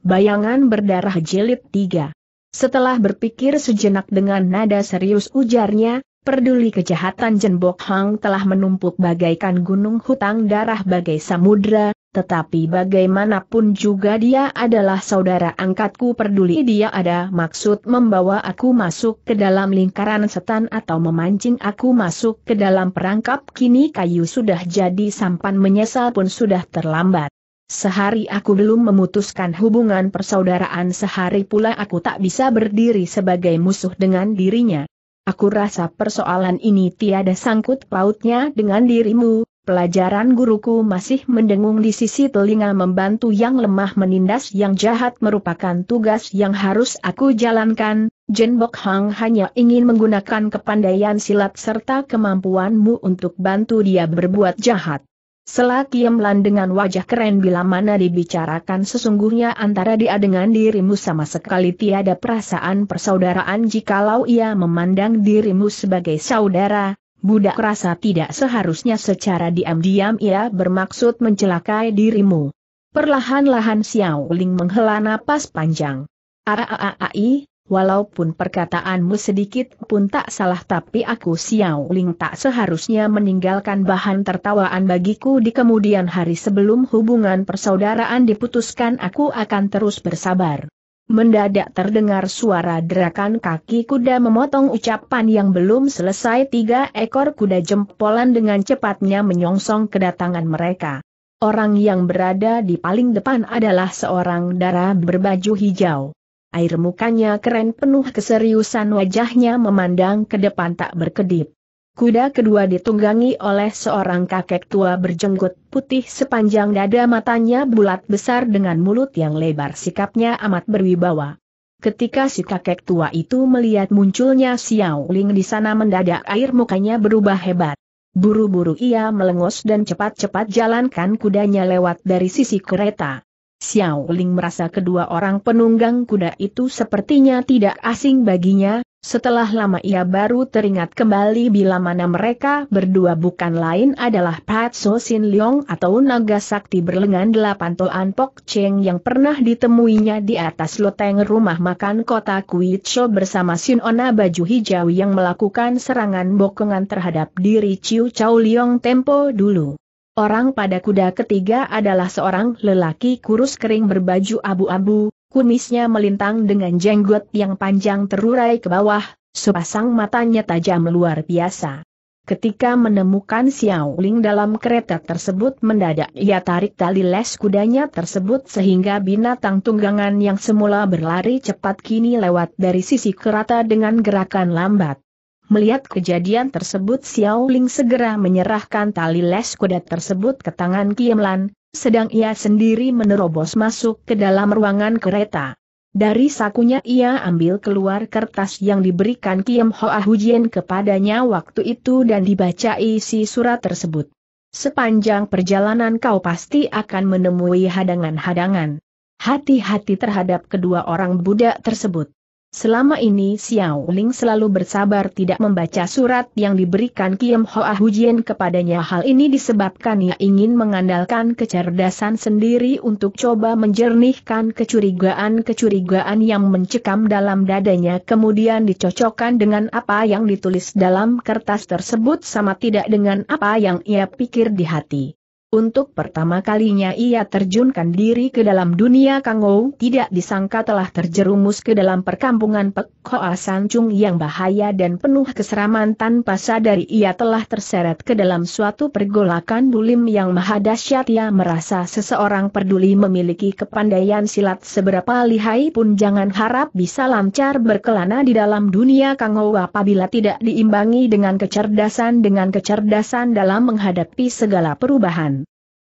Bayangan berdarah jilid 3. Setelah berpikir sejenak dengan nada serius ujarnya, perduli kejahatan Jenbok Hang telah menumpuk bagaikan gunung hutang darah bagai samudra, tetapi bagaimanapun juga dia adalah saudara angkatku perduli dia ada maksud membawa aku masuk ke dalam lingkaran setan atau memancing aku masuk ke dalam perangkap kini kayu sudah jadi sampan menyesal pun sudah terlambat. Sehari aku belum memutuskan hubungan persaudaraan sehari pula aku tak bisa berdiri sebagai musuh dengan dirinya. Aku rasa persoalan ini tiada sangkut pautnya dengan dirimu, pelajaran guruku masih mendengung di sisi telinga membantu yang lemah menindas yang jahat merupakan tugas yang harus aku jalankan, Jen Bok Hang hanya ingin menggunakan kepandaian silat serta kemampuanmu untuk bantu dia berbuat jahat. Selak diamlan dengan wajah keren bila mana dibicarakan sesungguhnya antara dia dengan dirimu sama sekali tiada perasaan persaudaraan jikalau ia memandang dirimu sebagai saudara, budak rasa tidak seharusnya secara diam-diam ia bermaksud mencelakai dirimu. Perlahan-lahan Xiao Ling menghela napas panjang. Aaai walaupun perkataanmu sedikit pun tak salah tapi aku Xiao Ling tak seharusnya meninggalkan bahan tertawaan bagiku di kemudian hari sebelum hubungan persaudaraan diputuskan aku akan terus bersabar. Mendadak terdengar suara derakan kaki kuda memotong ucapan yang belum selesai tiga ekor kuda jempolan dengan cepatnya menyongsong kedatangan mereka. Orang yang berada di paling depan adalah seorang darah berbaju hijau air mukanya keren penuh keseriusan wajahnya memandang ke depan tak berkedip. Kuda kedua ditunggangi oleh seorang kakek tua berjenggot putih sepanjang dada matanya bulat besar dengan mulut yang lebar sikapnya amat berwibawa. Ketika si kakek tua itu melihat munculnya Xiao Ling di sana mendadak air mukanya berubah hebat. Buru-buru ia melengos dan cepat-cepat jalankan kudanya lewat dari sisi kereta. Xiao Ling merasa kedua orang penunggang kuda itu sepertinya tidak asing baginya, setelah lama ia baru teringat kembali bila mana mereka berdua bukan lain adalah Pat So Sin Leong atau naga sakti berlengan delapan toan Pok Cheng yang pernah ditemuinya di atas loteng rumah makan kota Kui bersama Sin Ona baju hijau yang melakukan serangan bokongan terhadap diri Chiu Chow Leong tempo dulu. Orang pada kuda ketiga adalah seorang lelaki kurus kering berbaju abu-abu, kumisnya melintang dengan jenggot yang panjang terurai ke bawah, sepasang matanya tajam luar biasa. Ketika menemukan Xiao Ling dalam kereta tersebut mendadak ia tarik tali les kudanya tersebut sehingga binatang tunggangan yang semula berlari cepat kini lewat dari sisi kereta dengan gerakan lambat. Melihat kejadian tersebut Xiao Ling segera menyerahkan tali les kuda tersebut ke tangan Lan, sedang ia sendiri menerobos masuk ke dalam ruangan kereta. Dari sakunya ia ambil keluar kertas yang diberikan Kiem Hoa Hujien kepadanya waktu itu dan dibaca isi surat tersebut. Sepanjang perjalanan kau pasti akan menemui hadangan-hadangan. Hati-hati terhadap kedua orang budak tersebut. Selama ini Xiao Ling selalu bersabar tidak membaca surat yang diberikan Kiem Hoa Hujian kepadanya hal ini disebabkan ia ingin mengandalkan kecerdasan sendiri untuk coba menjernihkan kecurigaan-kecurigaan yang mencekam dalam dadanya kemudian dicocokkan dengan apa yang ditulis dalam kertas tersebut sama tidak dengan apa yang ia pikir di hati. Untuk pertama kalinya ia terjunkan diri ke dalam dunia Kangou tidak disangka telah terjerumus ke dalam perkampungan Pek Hoa Sancung yang bahaya dan penuh keseraman tanpa sadari ia telah terseret ke dalam suatu pergolakan bulim yang mahadasyat. ia merasa seseorang peduli memiliki kepandaian silat seberapa lihai pun jangan harap bisa lancar berkelana di dalam dunia Kangou apabila tidak diimbangi dengan kecerdasan dengan kecerdasan dalam menghadapi segala perubahan.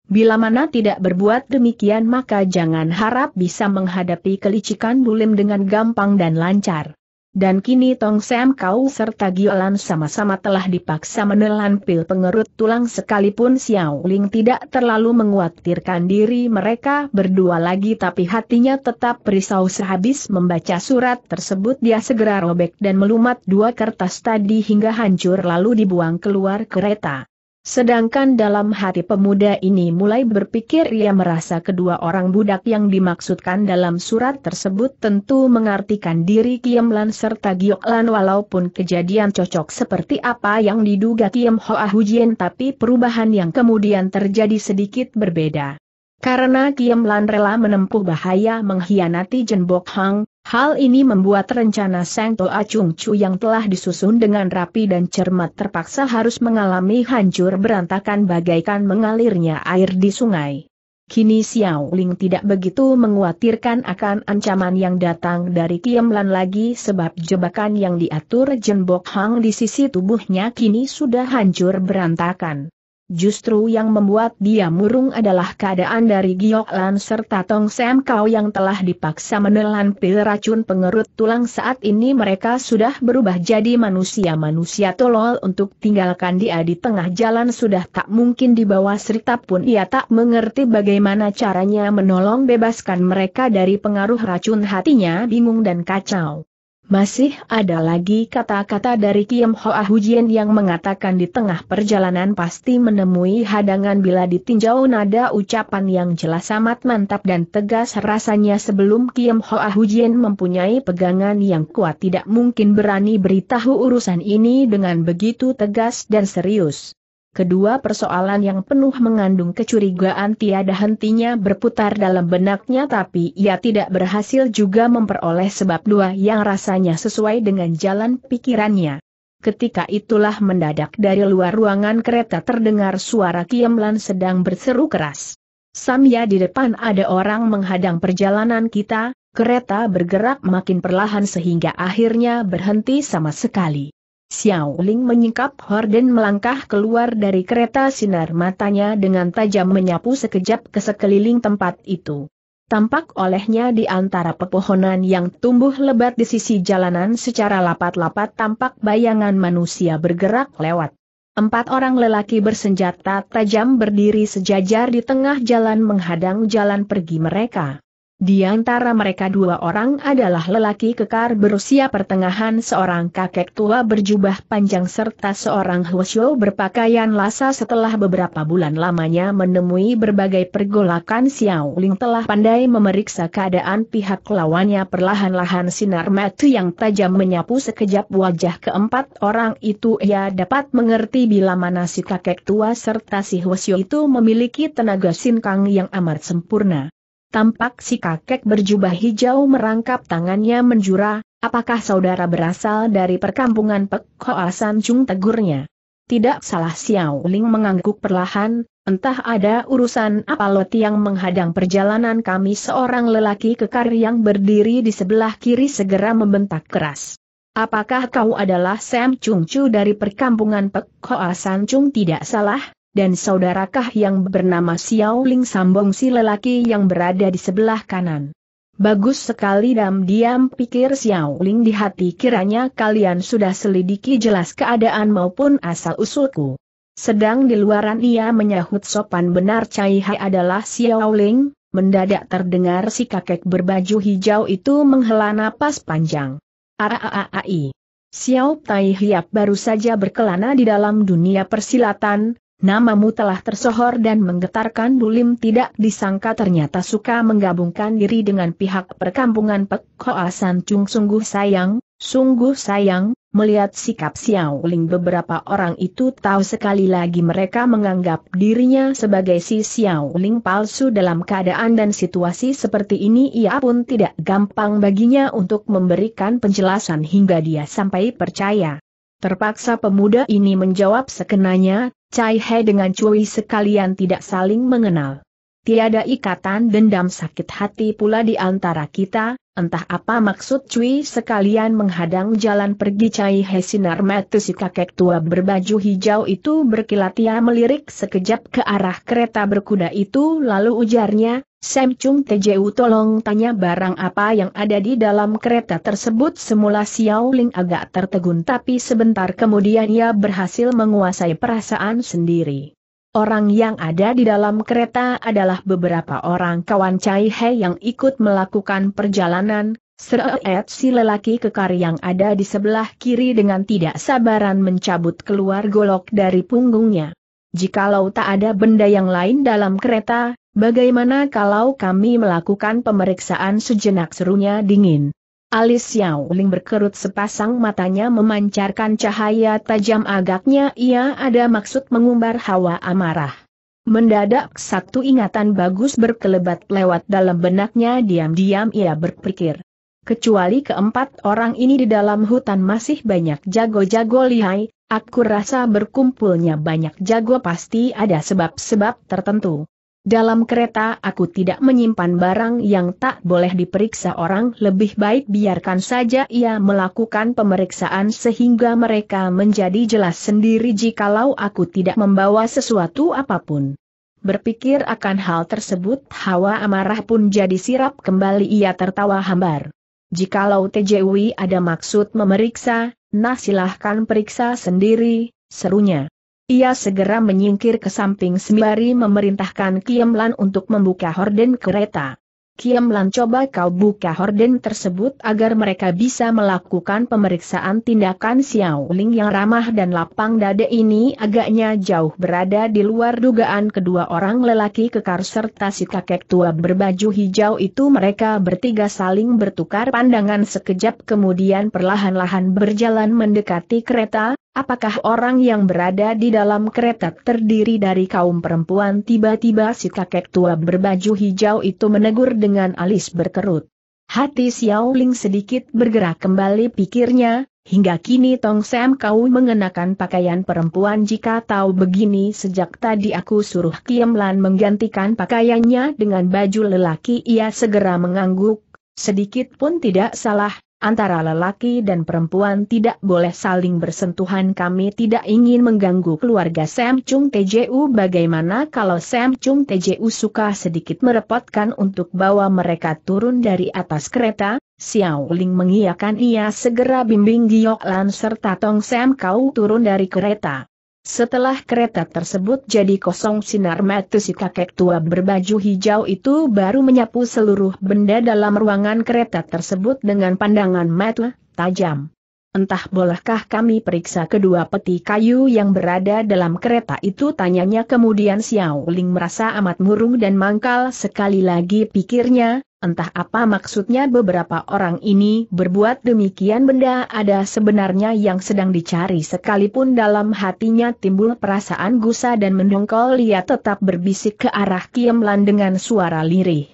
Bila mana tidak berbuat demikian maka jangan harap bisa menghadapi kelicikan bulim dengan gampang dan lancar. Dan kini Tong Sam Kau serta Giolan sama-sama telah dipaksa menelan pil pengerut tulang sekalipun Xiao Ling tidak terlalu menguatirkan diri mereka berdua lagi tapi hatinya tetap risau sehabis membaca surat tersebut dia segera robek dan melumat dua kertas tadi hingga hancur lalu dibuang keluar kereta. Sedangkan dalam hati pemuda ini mulai berpikir ia merasa kedua orang budak yang dimaksudkan dalam surat tersebut tentu mengartikan diri Kiem Lan serta Giok Lan walaupun kejadian cocok seperti apa yang diduga Kiem Ah Hujien tapi perubahan yang kemudian terjadi sedikit berbeda. Karena Kiem Lan rela menempuh bahaya mengkhianati Jenbok Hang, Hal ini membuat rencana Sang Toa Chung Chu yang telah disusun dengan rapi dan cermat terpaksa harus mengalami hancur berantakan bagaikan mengalirnya air di sungai. Kini Xiao Ling tidak begitu mengkhawatirkan akan ancaman yang datang dari Lan lagi sebab jebakan yang diatur Jenbok Hang di sisi tubuhnya kini sudah hancur berantakan. Justru yang membuat dia murung adalah keadaan dari Giok Lan serta Tong Sam Kau yang telah dipaksa menelan pil racun pengerut tulang saat ini mereka sudah berubah jadi manusia-manusia tolol untuk tinggalkan dia di tengah jalan sudah tak mungkin dibawa serta pun ia tak mengerti bagaimana caranya menolong bebaskan mereka dari pengaruh racun hatinya bingung dan kacau. Masih ada lagi kata-kata dari Kiem Hoa Hujian yang mengatakan di tengah perjalanan pasti menemui hadangan bila ditinjau nada ucapan yang jelas amat mantap dan tegas rasanya sebelum Kiem Hoa Hujian mempunyai pegangan yang kuat tidak mungkin berani beritahu urusan ini dengan begitu tegas dan serius. Kedua persoalan yang penuh mengandung kecurigaan tiada hentinya berputar dalam benaknya tapi ia tidak berhasil juga memperoleh sebab dua yang rasanya sesuai dengan jalan pikirannya. Ketika itulah mendadak dari luar ruangan kereta terdengar suara Kiemlan sedang berseru keras. Samya di depan ada orang menghadang perjalanan kita, kereta bergerak makin perlahan sehingga akhirnya berhenti sama sekali. Xiao Ling menyingkap Horden melangkah keluar dari kereta sinar matanya dengan tajam menyapu sekejap ke sekeliling tempat itu. Tampak olehnya di antara pepohonan yang tumbuh lebat di sisi jalanan secara lapat-lapat tampak bayangan manusia bergerak lewat. Empat orang lelaki bersenjata tajam berdiri sejajar di tengah jalan menghadang jalan pergi mereka. Di antara mereka dua orang adalah lelaki kekar berusia pertengahan seorang kakek tua berjubah panjang serta seorang hwasyo berpakaian lasa setelah beberapa bulan lamanya menemui berbagai pergolakan Xiao Ling telah pandai memeriksa keadaan pihak lawannya perlahan-lahan sinar mati yang tajam menyapu sekejap wajah keempat orang itu ia dapat mengerti bila mana si kakek tua serta si hwasyo itu memiliki tenaga sinkang yang amat sempurna. Tampak si kakek berjubah hijau merangkap tangannya menjura, apakah saudara berasal dari perkampungan Pek Hoa tegurnya? Tidak salah Xiao Ling mengangguk perlahan, entah ada urusan apa Lot yang menghadang perjalanan kami seorang lelaki kekar yang berdiri di sebelah kiri segera membentak keras. Apakah kau adalah Sam Chung Chu dari perkampungan Pek Hoa Chung tidak salah? dan saudarakah yang bernama Xiao Ling Sambong si lelaki yang berada di sebelah kanan. Bagus sekali diam-diam pikir Xiao Ling di hati kiranya kalian sudah selidiki jelas keadaan maupun asal-usulku. Sedang di luaran ia menyahut sopan benar Cai Hai adalah Xiao Ling, mendadak terdengar si kakek berbaju hijau itu menghela napas panjang. Araaai. Xiao Tai Hiap baru saja berkelana di dalam dunia persilatan, Namamu telah tersohor dan menggetarkan bulim tidak disangka ternyata suka menggabungkan diri dengan pihak perkampungan Pek Hoa San Chung sungguh sayang, sungguh sayang, melihat sikap Xiao Ling beberapa orang itu tahu sekali lagi mereka menganggap dirinya sebagai si Xiao Ling palsu dalam keadaan dan situasi seperti ini ia pun tidak gampang baginya untuk memberikan penjelasan hingga dia sampai percaya. Terpaksa pemuda ini menjawab sekenanya, Cai He dengan Cui sekalian tidak saling mengenal. Tiada ikatan dendam sakit hati pula di antara kita, entah apa maksud Cui sekalian menghadang jalan pergi Cai He Sinar Mata si kakek tua berbaju hijau itu berkilat ia melirik sekejap ke arah kereta berkuda itu lalu ujarnya, Sam Chung TJU tolong tanya barang apa yang ada di dalam kereta tersebut semula Xiao Ling agak tertegun tapi sebentar kemudian ia berhasil menguasai perasaan sendiri. Orang yang ada di dalam kereta adalah beberapa orang kawan Chai He yang ikut melakukan perjalanan, Seret si lelaki kekar yang ada di sebelah kiri dengan tidak sabaran mencabut keluar golok dari punggungnya. Jikalau tak ada benda yang lain dalam kereta, Bagaimana kalau kami melakukan pemeriksaan sejenak serunya dingin? Alis Xiao Ling berkerut sepasang matanya memancarkan cahaya tajam agaknya ia ada maksud mengumbar hawa amarah. Mendadak satu ingatan bagus berkelebat lewat dalam benaknya diam-diam ia berpikir. Kecuali keempat orang ini di dalam hutan masih banyak jago-jago lihai, aku rasa berkumpulnya banyak jago pasti ada sebab-sebab tertentu. Dalam kereta aku tidak menyimpan barang yang tak boleh diperiksa orang lebih baik biarkan saja ia melakukan pemeriksaan sehingga mereka menjadi jelas sendiri jikalau aku tidak membawa sesuatu apapun. Berpikir akan hal tersebut hawa amarah pun jadi sirap kembali ia tertawa hambar. Jikalau TJW ada maksud memeriksa, nah silahkan periksa sendiri, serunya. Ia segera menyingkir ke samping sembari memerintahkan Kiemlan untuk membuka horden kereta. Kiemlan coba kau buka horden tersebut agar mereka bisa melakukan pemeriksaan tindakan Xiao Ling yang ramah dan lapang dada ini agaknya jauh berada di luar dugaan kedua orang lelaki kekar serta si kakek tua berbaju hijau itu mereka bertiga saling bertukar pandangan sekejap kemudian perlahan-lahan berjalan mendekati kereta, Apakah orang yang berada di dalam kereta terdiri dari kaum perempuan tiba-tiba si kakek tua berbaju hijau itu menegur dengan alis berkerut. Hati Xiao Ling sedikit bergerak kembali pikirnya, hingga kini Tong Sam kau mengenakan pakaian perempuan jika tahu begini sejak tadi aku suruh Lan menggantikan pakaiannya dengan baju lelaki ia segera mengangguk, sedikit pun tidak salah, antara lelaki dan perempuan tidak boleh saling bersentuhan. Kami tidak ingin mengganggu keluarga Sam Chung TJU. Bagaimana kalau Sam Chung TJU suka sedikit merepotkan untuk bawa mereka turun dari atas kereta? Xiao Ling mengiyakan ia segera bimbing Giok Lan serta Tong Sam kau turun dari kereta. Setelah kereta tersebut jadi kosong sinar mata si kakek tua berbaju hijau itu baru menyapu seluruh benda dalam ruangan kereta tersebut dengan pandangan mata tajam. Entah bolehkah kami periksa kedua peti kayu yang berada dalam kereta itu tanyanya kemudian Xiao Ling merasa amat murung dan mangkal sekali lagi pikirnya, entah apa maksudnya beberapa orang ini berbuat demikian benda ada sebenarnya yang sedang dicari sekalipun dalam hatinya timbul perasaan gusa dan mendongkol ia tetap berbisik ke arah Kiemlan dengan suara lirih.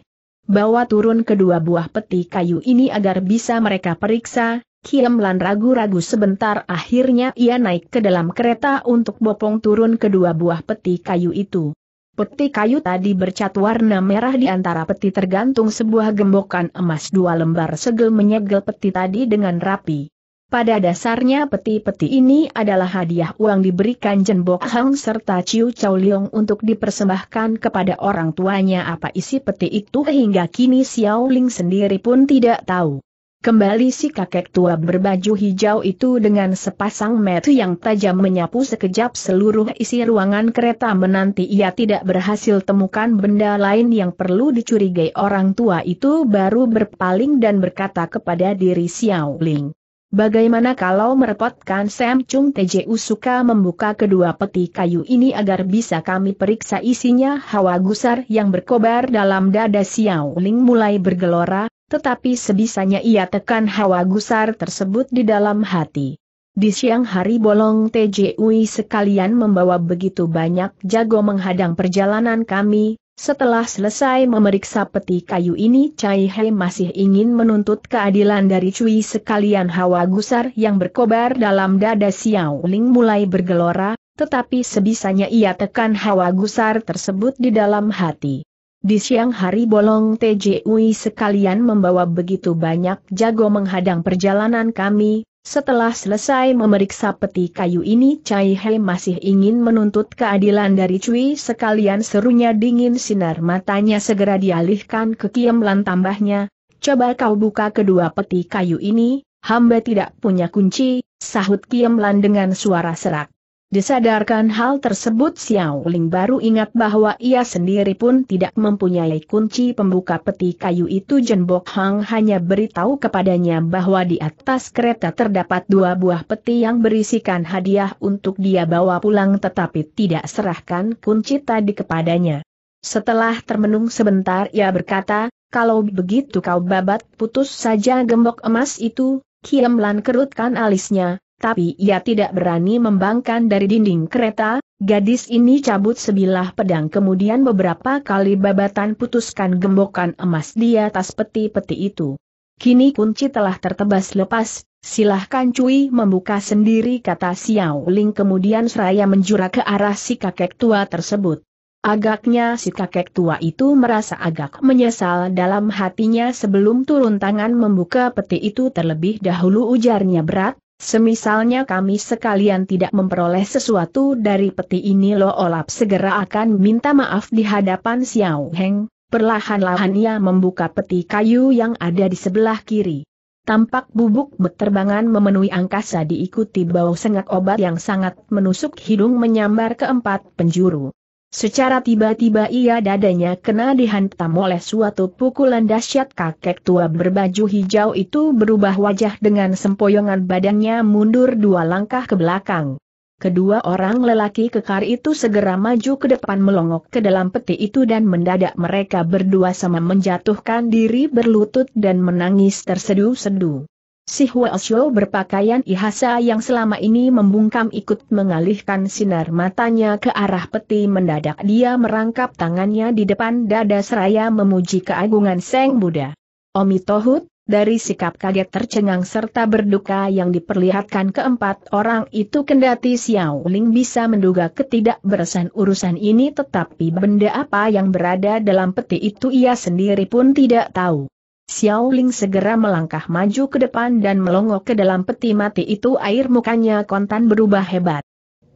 Bawa turun kedua buah peti kayu ini agar bisa mereka periksa, Kiem Lan ragu-ragu sebentar akhirnya ia naik ke dalam kereta untuk bopong turun kedua buah peti kayu itu. Peti kayu tadi bercat warna merah di antara peti tergantung sebuah gembokan emas dua lembar segel menyegel peti tadi dengan rapi. Pada dasarnya peti-peti ini adalah hadiah uang diberikan Jenbok Hang serta Ciu Chow Leong untuk dipersembahkan kepada orang tuanya apa isi peti itu hingga kini Xiao Ling sendiri pun tidak tahu. Kembali si kakek tua berbaju hijau itu dengan sepasang mata yang tajam menyapu sekejap seluruh isi ruangan kereta menanti ia tidak berhasil temukan benda lain yang perlu dicurigai orang tua itu baru berpaling dan berkata kepada diri Xiao Ling. Bagaimana kalau merepotkan Sam Chung TJU suka membuka kedua peti kayu ini agar bisa kami periksa isinya hawa gusar yang berkobar dalam dada Xiao Ling mulai bergelora, tetapi sebisanya ia tekan hawa gusar tersebut di dalam hati. Di siang hari bolong TJUI sekalian membawa begitu banyak jago menghadang perjalanan kami, setelah selesai memeriksa peti kayu ini Cai He masih ingin menuntut keadilan dari Cui sekalian hawa gusar yang berkobar dalam dada Xiao Ling mulai bergelora, tetapi sebisanya ia tekan hawa gusar tersebut di dalam hati. Di siang hari bolong TJUI sekalian membawa begitu banyak jago menghadang perjalanan kami, setelah selesai memeriksa peti kayu ini Chai He masih ingin menuntut keadilan dari Cui sekalian serunya dingin sinar matanya segera dialihkan ke Kiemlan tambahnya, coba kau buka kedua peti kayu ini, hamba tidak punya kunci, sahut Kiemlan dengan suara serak. Disadarkan hal tersebut Xiao Ling baru ingat bahwa ia sendiri pun tidak mempunyai kunci pembuka peti kayu itu Jen Bok Hang hanya beritahu kepadanya bahwa di atas kereta terdapat dua buah peti yang berisikan hadiah untuk dia bawa pulang tetapi tidak serahkan kunci tadi kepadanya. Setelah termenung sebentar ia berkata, kalau begitu kau babat putus saja gembok emas itu, Kiam Lan kerutkan alisnya, tapi ia tidak berani membangkang dari dinding kereta, gadis ini cabut sebilah pedang kemudian beberapa kali babatan putuskan gembokan emas di atas peti-peti itu. Kini kunci telah tertebas lepas, silahkan cuy membuka sendiri kata Xiao Ling kemudian seraya menjura ke arah si kakek tua tersebut. Agaknya si kakek tua itu merasa agak menyesal dalam hatinya sebelum turun tangan membuka peti itu terlebih dahulu ujarnya berat, Semisalnya kami sekalian tidak memperoleh sesuatu dari peti ini Lo Olap segera akan minta maaf di hadapan Xiao Heng, perlahan-lahan ia membuka peti kayu yang ada di sebelah kiri. Tampak bubuk beterbangan memenuhi angkasa diikuti bau sengat obat yang sangat menusuk hidung menyambar keempat penjuru. Secara tiba-tiba ia dadanya kena dihantam oleh suatu pukulan dahsyat kakek tua berbaju hijau itu berubah wajah dengan sempoyongan badannya mundur dua langkah ke belakang. Kedua orang lelaki kekar itu segera maju ke depan melongok ke dalam peti itu dan mendadak mereka berdua sama menjatuhkan diri berlutut dan menangis tersedu-sedu. Si Hua Xiao berpakaian ihasa yang selama ini membungkam ikut mengalihkan sinar matanya ke arah peti mendadak dia merangkap tangannya di depan dada seraya memuji keagungan Seng Buddha. Omi Tohut, dari sikap kaget tercengang serta berduka yang diperlihatkan keempat orang itu kendati Xiao Ling bisa menduga ketidakberesan urusan ini tetapi benda apa yang berada dalam peti itu ia sendiri pun tidak tahu. Xiao Ling segera melangkah maju ke depan dan melongok ke dalam peti mati itu air mukanya kontan berubah hebat.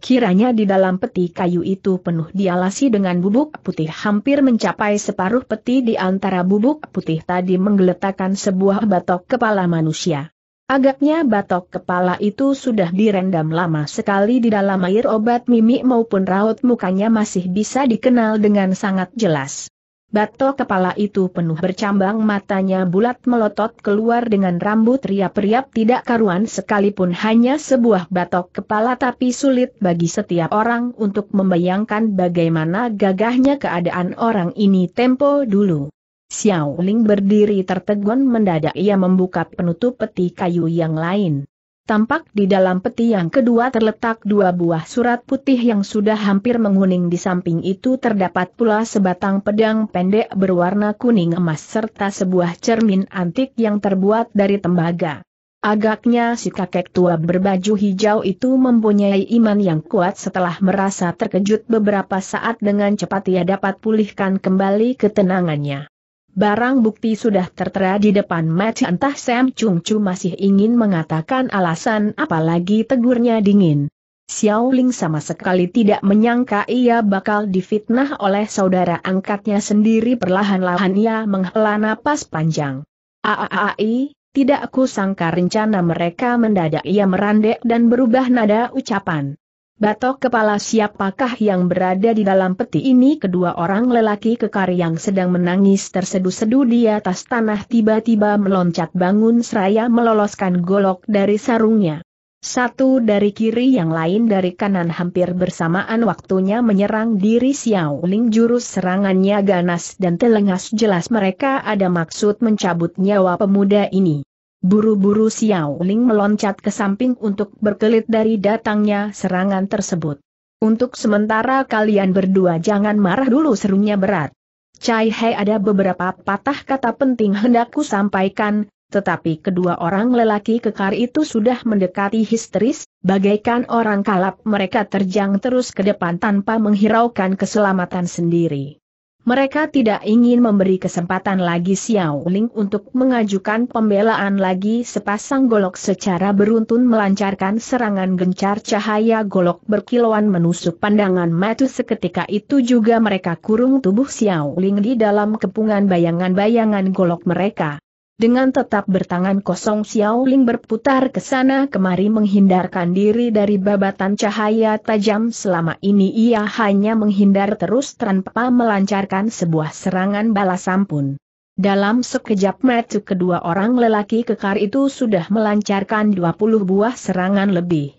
Kiranya di dalam peti kayu itu penuh dialasi dengan bubuk putih hampir mencapai separuh peti di antara bubuk putih tadi menggeletakkan sebuah batok kepala manusia. Agaknya batok kepala itu sudah direndam lama sekali di dalam air obat mimik maupun raut mukanya masih bisa dikenal dengan sangat jelas. Batok kepala itu penuh bercambang matanya bulat melotot keluar dengan rambut riap-riap tidak karuan sekalipun hanya sebuah batok kepala tapi sulit bagi setiap orang untuk membayangkan bagaimana gagahnya keadaan orang ini tempo dulu. Xiao Ling berdiri tertegun mendadak ia membuka penutup peti kayu yang lain. Tampak di dalam peti yang kedua terletak dua buah surat putih yang sudah hampir menguning di samping itu terdapat pula sebatang pedang pendek berwarna kuning emas serta sebuah cermin antik yang terbuat dari tembaga. Agaknya si kakek tua berbaju hijau itu mempunyai iman yang kuat setelah merasa terkejut beberapa saat dengan cepat ia dapat pulihkan kembali ketenangannya. Barang bukti sudah tertera di depan match entah Sam Chung Chu masih ingin mengatakan alasan apalagi tegurnya dingin. Xiao Ling sama sekali tidak menyangka ia bakal difitnah oleh saudara angkatnya sendiri perlahan-lahan ia menghela napas panjang. Aaai, tidak aku sangka rencana mereka mendadak ia merandek dan berubah nada ucapan. Batok kepala siapakah yang berada di dalam peti ini kedua orang lelaki kekar yang sedang menangis terseduh-seduh di atas tanah tiba-tiba meloncat bangun seraya meloloskan golok dari sarungnya. Satu dari kiri yang lain dari kanan hampir bersamaan waktunya menyerang diri Xiao Ling jurus serangannya ganas dan telengas jelas mereka ada maksud mencabut nyawa pemuda ini. Buru-buru Xiao Ling meloncat ke samping untuk berkelit dari datangnya serangan tersebut. Untuk sementara kalian berdua jangan marah dulu serunya berat. Cai He ada beberapa patah kata penting hendakku sampaikan, tetapi kedua orang lelaki kekar itu sudah mendekati histeris, bagaikan orang kalap mereka terjang terus ke depan tanpa menghiraukan keselamatan sendiri. Mereka tidak ingin memberi kesempatan lagi Xiao Ling untuk mengajukan pembelaan lagi sepasang golok secara beruntun melancarkan serangan gencar cahaya golok berkilauan menusuk pandangan mata seketika itu juga mereka kurung tubuh Xiao Ling di dalam kepungan bayangan-bayangan golok mereka. Dengan tetap bertangan kosong Xiao Ling berputar ke sana kemari menghindarkan diri dari babatan cahaya tajam selama ini ia hanya menghindar terus tanpa melancarkan sebuah serangan balas pun. Dalam sekejap mata kedua orang lelaki kekar itu sudah melancarkan 20 buah serangan lebih.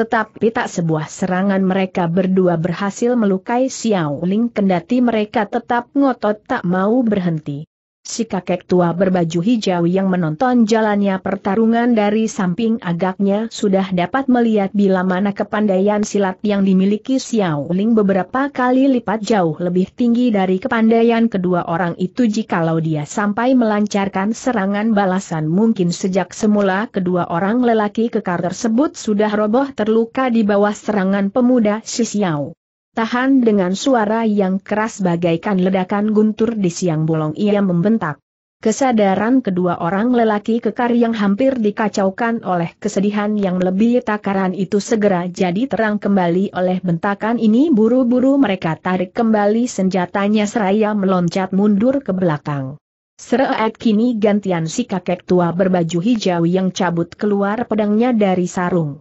Tetapi tak sebuah serangan mereka berdua berhasil melukai Xiao Ling kendati mereka tetap ngotot tak mau berhenti. Si kakek tua berbaju hijau yang menonton jalannya pertarungan dari samping agaknya sudah dapat melihat bila mana kepandaian silat yang dimiliki Xiao Ling beberapa kali lipat jauh lebih tinggi dari kepandaian kedua orang itu jikalau dia sampai melancarkan serangan balasan mungkin sejak semula kedua orang lelaki kekar tersebut sudah roboh terluka di bawah serangan pemuda si Xiao Tahan dengan suara yang keras bagaikan ledakan guntur di siang bolong ia membentak. Kesadaran kedua orang lelaki kekar yang hampir dikacaukan oleh kesedihan yang lebih takaran itu segera jadi terang kembali oleh bentakan ini buru-buru mereka tarik kembali senjatanya seraya meloncat mundur ke belakang. Seraat kini gantian si kakek tua berbaju hijau yang cabut keluar pedangnya dari sarung.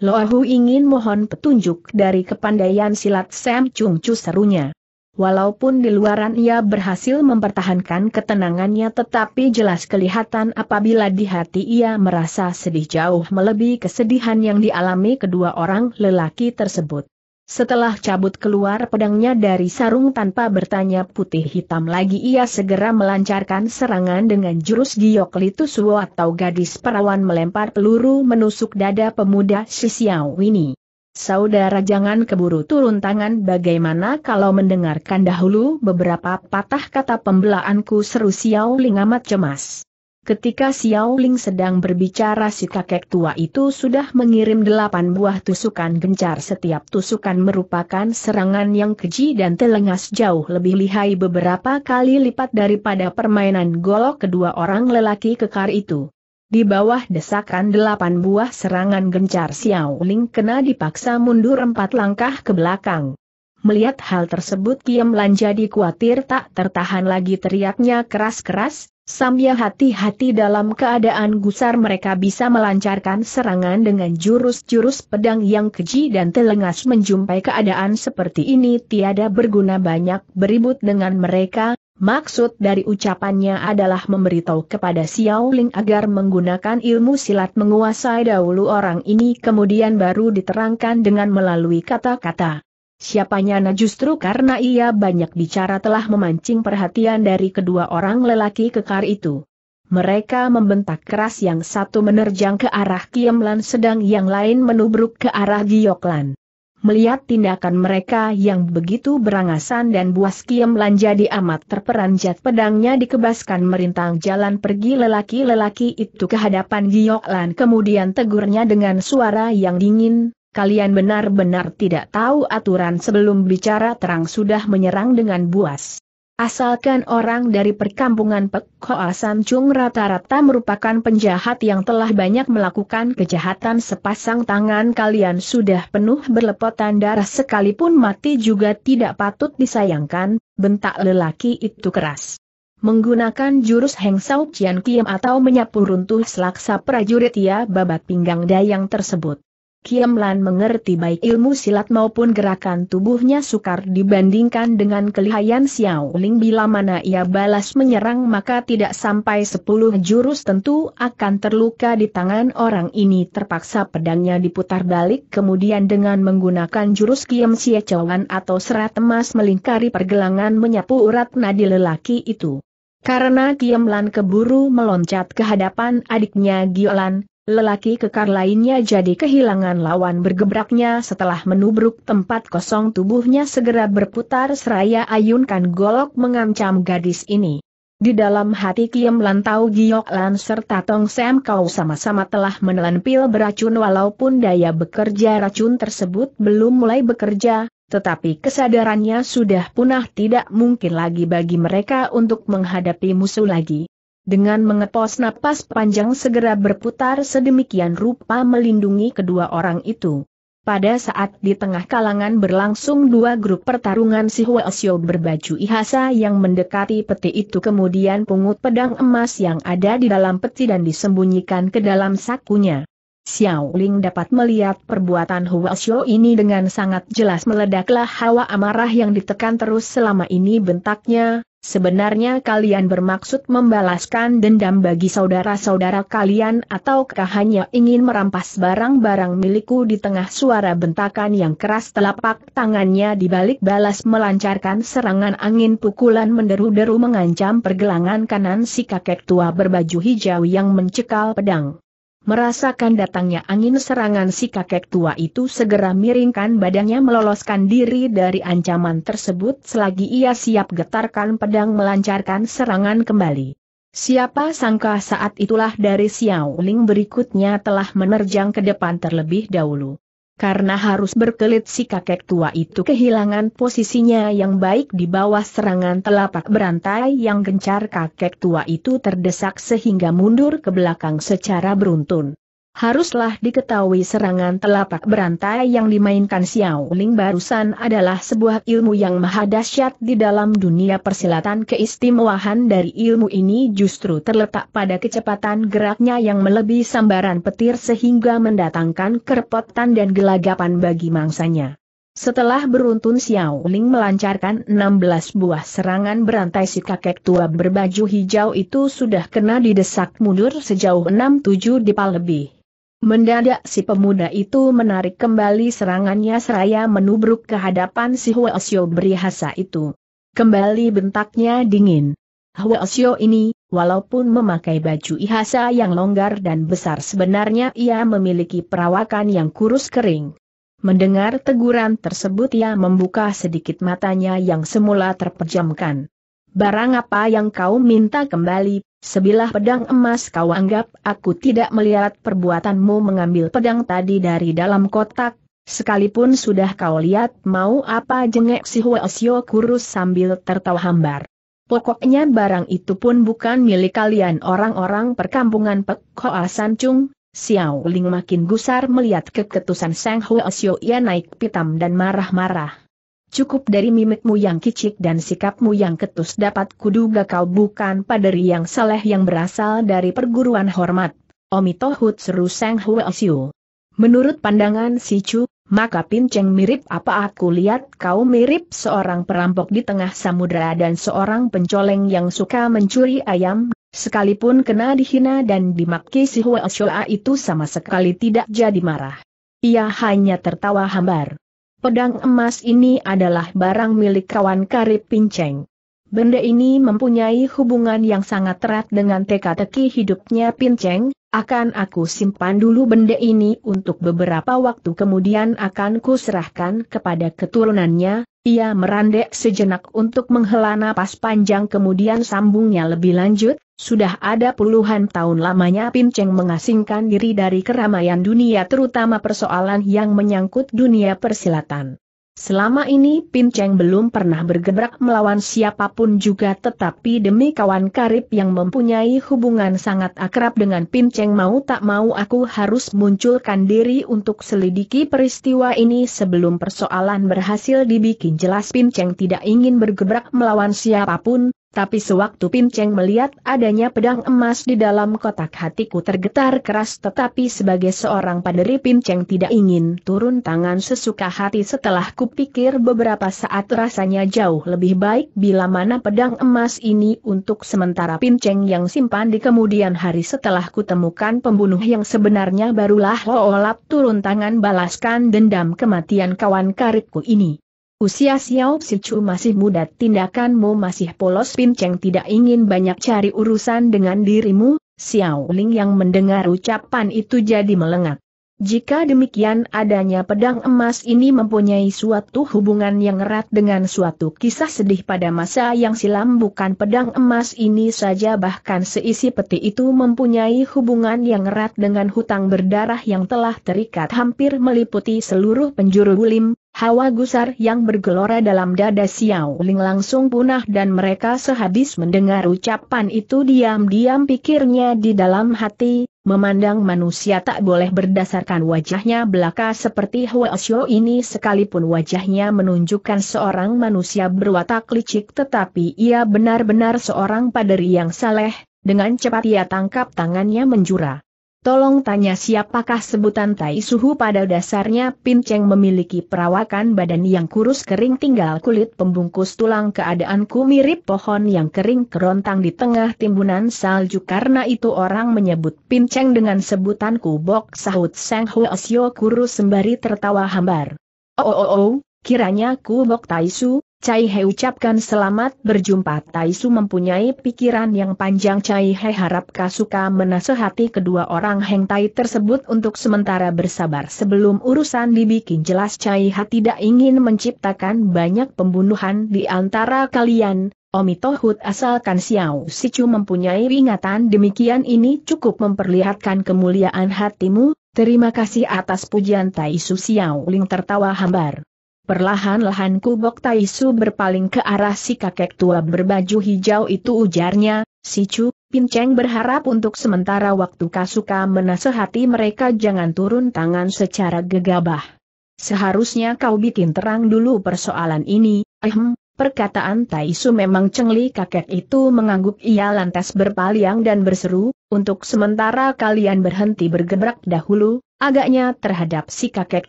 Loahu ingin mohon petunjuk dari kepandaian silat Sam Chung Chu serunya. Walaupun di luaran ia berhasil mempertahankan ketenangannya tetapi jelas kelihatan apabila di hati ia merasa sedih jauh melebihi kesedihan yang dialami kedua orang lelaki tersebut. Setelah cabut keluar pedangnya dari sarung tanpa bertanya putih hitam lagi ia segera melancarkan serangan dengan jurus giok Giyoklisuo atau gadis perawan melempar peluru menusuk dada pemuda Sisiao ini. Saudara jangan keburu turun tangan bagaimana kalau mendengarkan dahulu beberapa patah kata pembelaanku seru Xiao Ling amat cemas. Ketika Xiao Ling sedang berbicara si kakek tua itu sudah mengirim delapan buah tusukan gencar setiap tusukan merupakan serangan yang keji dan telengas jauh lebih lihai beberapa kali lipat daripada permainan golok kedua orang lelaki kekar itu. Di bawah desakan delapan buah serangan gencar Xiao Ling kena dipaksa mundur empat langkah ke belakang. Melihat hal tersebut Kiam Lan jadi khawatir tak tertahan lagi teriaknya keras-keras, Samya hati-hati dalam keadaan gusar mereka bisa melancarkan serangan dengan jurus-jurus pedang yang keji dan telengas menjumpai keadaan seperti ini tiada berguna banyak beribut dengan mereka, maksud dari ucapannya adalah memberitahu kepada Xiao Ling agar menggunakan ilmu silat menguasai dahulu orang ini kemudian baru diterangkan dengan melalui kata-kata. Siapanya na justru karena ia banyak bicara telah memancing perhatian dari kedua orang lelaki kekar itu. Mereka membentak keras yang satu menerjang ke arah Kiemlan sedang yang lain menubruk ke arah Gioklan. Melihat tindakan mereka yang begitu berangasan dan buas Kiemlan jadi amat terperanjat pedangnya dikebaskan merintang jalan pergi lelaki-lelaki itu ke hadapan Gioklan kemudian tegurnya dengan suara yang dingin, kalian benar-benar tidak tahu aturan sebelum bicara terang sudah menyerang dengan buas. Asalkan orang dari perkampungan Pek Hoa Chung rata-rata merupakan penjahat yang telah banyak melakukan kejahatan sepasang tangan kalian sudah penuh berlepotan darah sekalipun mati juga tidak patut disayangkan, bentak lelaki itu keras. Menggunakan jurus Heng Sao Kian Kiam atau menyapu runtuh selaksa prajurit ia ya babat pinggang dayang tersebut. Kiam Lan mengerti baik ilmu silat maupun gerakan tubuhnya sukar dibandingkan dengan kelihayan Xiao Ling bila mana ia balas menyerang maka tidak sampai sepuluh jurus tentu akan terluka di tangan orang ini terpaksa pedangnya diputar balik kemudian dengan menggunakan jurus Kiam Sia Cawan atau serat emas melingkari pergelangan menyapu urat nadi lelaki itu. Karena Kiam Lan keburu meloncat ke hadapan adiknya Giolan, Lelaki kekar lainnya jadi kehilangan lawan bergebraknya setelah menubruk tempat kosong tubuhnya segera berputar seraya ayunkan golok mengancam gadis ini. Di dalam hati Kiem Lan Giok Lan serta Tong Sam Kau sama-sama telah menelan pil beracun walaupun daya bekerja racun tersebut belum mulai bekerja, tetapi kesadarannya sudah punah tidak mungkin lagi bagi mereka untuk menghadapi musuh lagi dengan mengepos napas panjang segera berputar sedemikian rupa melindungi kedua orang itu. Pada saat di tengah kalangan berlangsung dua grup pertarungan si Huasio berbaju Ihasa yang mendekati peti itu kemudian pungut pedang emas yang ada di dalam peti dan disembunyikan ke dalam sakunya. Xiao Ling dapat melihat perbuatan Huasio ini dengan sangat jelas meledaklah hawa amarah yang ditekan terus selama ini bentaknya, Sebenarnya kalian bermaksud membalaskan dendam bagi saudara-saudara kalian ataukah hanya ingin merampas barang-barang milikku di tengah suara bentakan yang keras telapak tangannya dibalik balas melancarkan serangan angin pukulan menderu-deru mengancam pergelangan kanan si kakek tua berbaju hijau yang mencekal pedang. Merasakan datangnya angin serangan si kakek tua itu segera miringkan badannya meloloskan diri dari ancaman tersebut selagi ia siap getarkan pedang melancarkan serangan kembali. Siapa sangka saat itulah dari Xiao Ling berikutnya telah menerjang ke depan terlebih dahulu karena harus berkelit si kakek tua itu kehilangan posisinya yang baik di bawah serangan telapak berantai yang gencar kakek tua itu terdesak sehingga mundur ke belakang secara beruntun. Haruslah diketahui serangan telapak berantai yang dimainkan Xiao Ling barusan adalah sebuah ilmu yang maha dahsyat di dalam dunia persilatan keistimewaan dari ilmu ini justru terletak pada kecepatan geraknya yang melebihi sambaran petir sehingga mendatangkan kerepotan dan gelagapan bagi mangsanya. Setelah beruntun Xiao Ling melancarkan 16 buah serangan berantai si kakek tua berbaju hijau itu sudah kena didesak mundur sejauh 6-7 dipal lebih. Mendadak si pemuda itu menarik kembali serangannya seraya menubruk ke hadapan si Huasio berihasa itu. Kembali bentaknya dingin. Huasio ini, walaupun memakai baju ihasa yang longgar dan besar sebenarnya ia memiliki perawakan yang kurus kering. Mendengar teguran tersebut ia membuka sedikit matanya yang semula terpejamkan. Barang apa yang kau minta kembali, Sebilah pedang emas kau anggap aku tidak melihat perbuatanmu mengambil pedang tadi dari dalam kotak, sekalipun sudah kau lihat mau apa jengek si Huasyo kurus sambil tertawa hambar. Pokoknya barang itu pun bukan milik kalian orang-orang perkampungan Pek Hoa San Chung, Xiao Ling makin gusar melihat keketusan Sang Huo ia naik pitam dan marah-marah. Cukup dari mimikmu yang kicik dan sikapmu yang ketus dapat kuduga kau bukan paderi yang saleh yang berasal dari perguruan hormat. Omi Tohut seru Seng Huo Siu. Menurut pandangan si Chu, maka pinceng mirip apa aku lihat kau mirip seorang perampok di tengah samudera dan seorang pencoleng yang suka mencuri ayam, sekalipun kena dihina dan dimaki si Hue Shua itu sama sekali tidak jadi marah. Ia hanya tertawa hambar. Pedang emas ini adalah barang milik kawan karib Pinceng. Benda ini mempunyai hubungan yang sangat erat dengan teka-teki hidupnya Pinceng, akan aku simpan dulu benda ini untuk beberapa waktu kemudian akan kuserahkan kepada keturunannya, ia merandek sejenak untuk menghela napas panjang kemudian sambungnya lebih lanjut, sudah ada puluhan tahun lamanya Pinceng mengasingkan diri dari keramaian dunia terutama persoalan yang menyangkut dunia persilatan. Selama ini Pinceng belum pernah bergerak melawan siapapun juga tetapi demi kawan karib yang mempunyai hubungan sangat akrab dengan Pinceng mau tak mau aku harus munculkan diri untuk selidiki peristiwa ini sebelum persoalan berhasil dibikin jelas Pinceng tidak ingin bergerak melawan siapapun, tapi sewaktu Pinceng melihat adanya pedang emas di dalam kotak hatiku tergetar keras tetapi sebagai seorang paderi Pinceng tidak ingin turun tangan sesuka hati setelah kupikir beberapa saat rasanya jauh lebih baik bila mana pedang emas ini untuk sementara Pinceng yang simpan di kemudian hari setelah kutemukan pembunuh yang sebenarnya barulah Hoolap turun tangan balaskan dendam kematian kawan karibku ini. Usia Xiao Psicu masih muda tindakanmu masih polos Pin Cheng tidak ingin banyak cari urusan dengan dirimu, Xiao Ling yang mendengar ucapan itu jadi melengak. Jika demikian adanya pedang emas ini mempunyai suatu hubungan yang erat dengan suatu kisah sedih pada masa yang silam bukan pedang emas ini saja bahkan seisi peti itu mempunyai hubungan yang erat dengan hutang berdarah yang telah terikat hampir meliputi seluruh penjuru bulim, Hawa gusar yang bergelora dalam dada Xiao Ling langsung punah dan mereka sehabis mendengar ucapan itu diam-diam pikirnya di dalam hati, memandang manusia tak boleh berdasarkan wajahnya belaka seperti Hua Xiao ini sekalipun wajahnya menunjukkan seorang manusia berwatak licik tetapi ia benar-benar seorang paderi yang saleh, dengan cepat ia tangkap tangannya menjura. Tolong tanya siapakah sebutan Tai Suhu pada dasarnya Pinceng memiliki perawakan badan yang kurus kering tinggal kulit pembungkus tulang keadaanku mirip pohon yang kering kerontang di tengah timbunan salju karena itu orang menyebut Pinceng dengan sebutanku Bok sahut Seng Huasyo kurus sembari tertawa hambar. Oh oh oh, oh. Kiranya Kumok Taisu, Cai He ucapkan selamat berjumpa Taisu mempunyai pikiran yang panjang Cai He harap Kasuka menasehati kedua orang hengtai tersebut untuk sementara bersabar sebelum urusan dibikin jelas Cai He tidak ingin menciptakan banyak pembunuhan di antara kalian, Omi asalkan Xiao Sichu mempunyai ingatan demikian ini cukup memperlihatkan kemuliaan hatimu, terima kasih atas pujian Taisu Xiao Ling tertawa hambar. Perlahan-lahan Kubok Taisu berpaling ke arah si kakek tua berbaju hijau itu ujarnya, Si Chu, Pinceng berharap untuk sementara waktu Kasuka menasehati mereka jangan turun tangan secara gegabah. Seharusnya kau bikin terang dulu persoalan ini, ehem, perkataan Taisu memang cengli kakek itu mengangguk ia lantas berpaling dan berseru, untuk sementara kalian berhenti bergebrak dahulu, Agaknya terhadap si kakek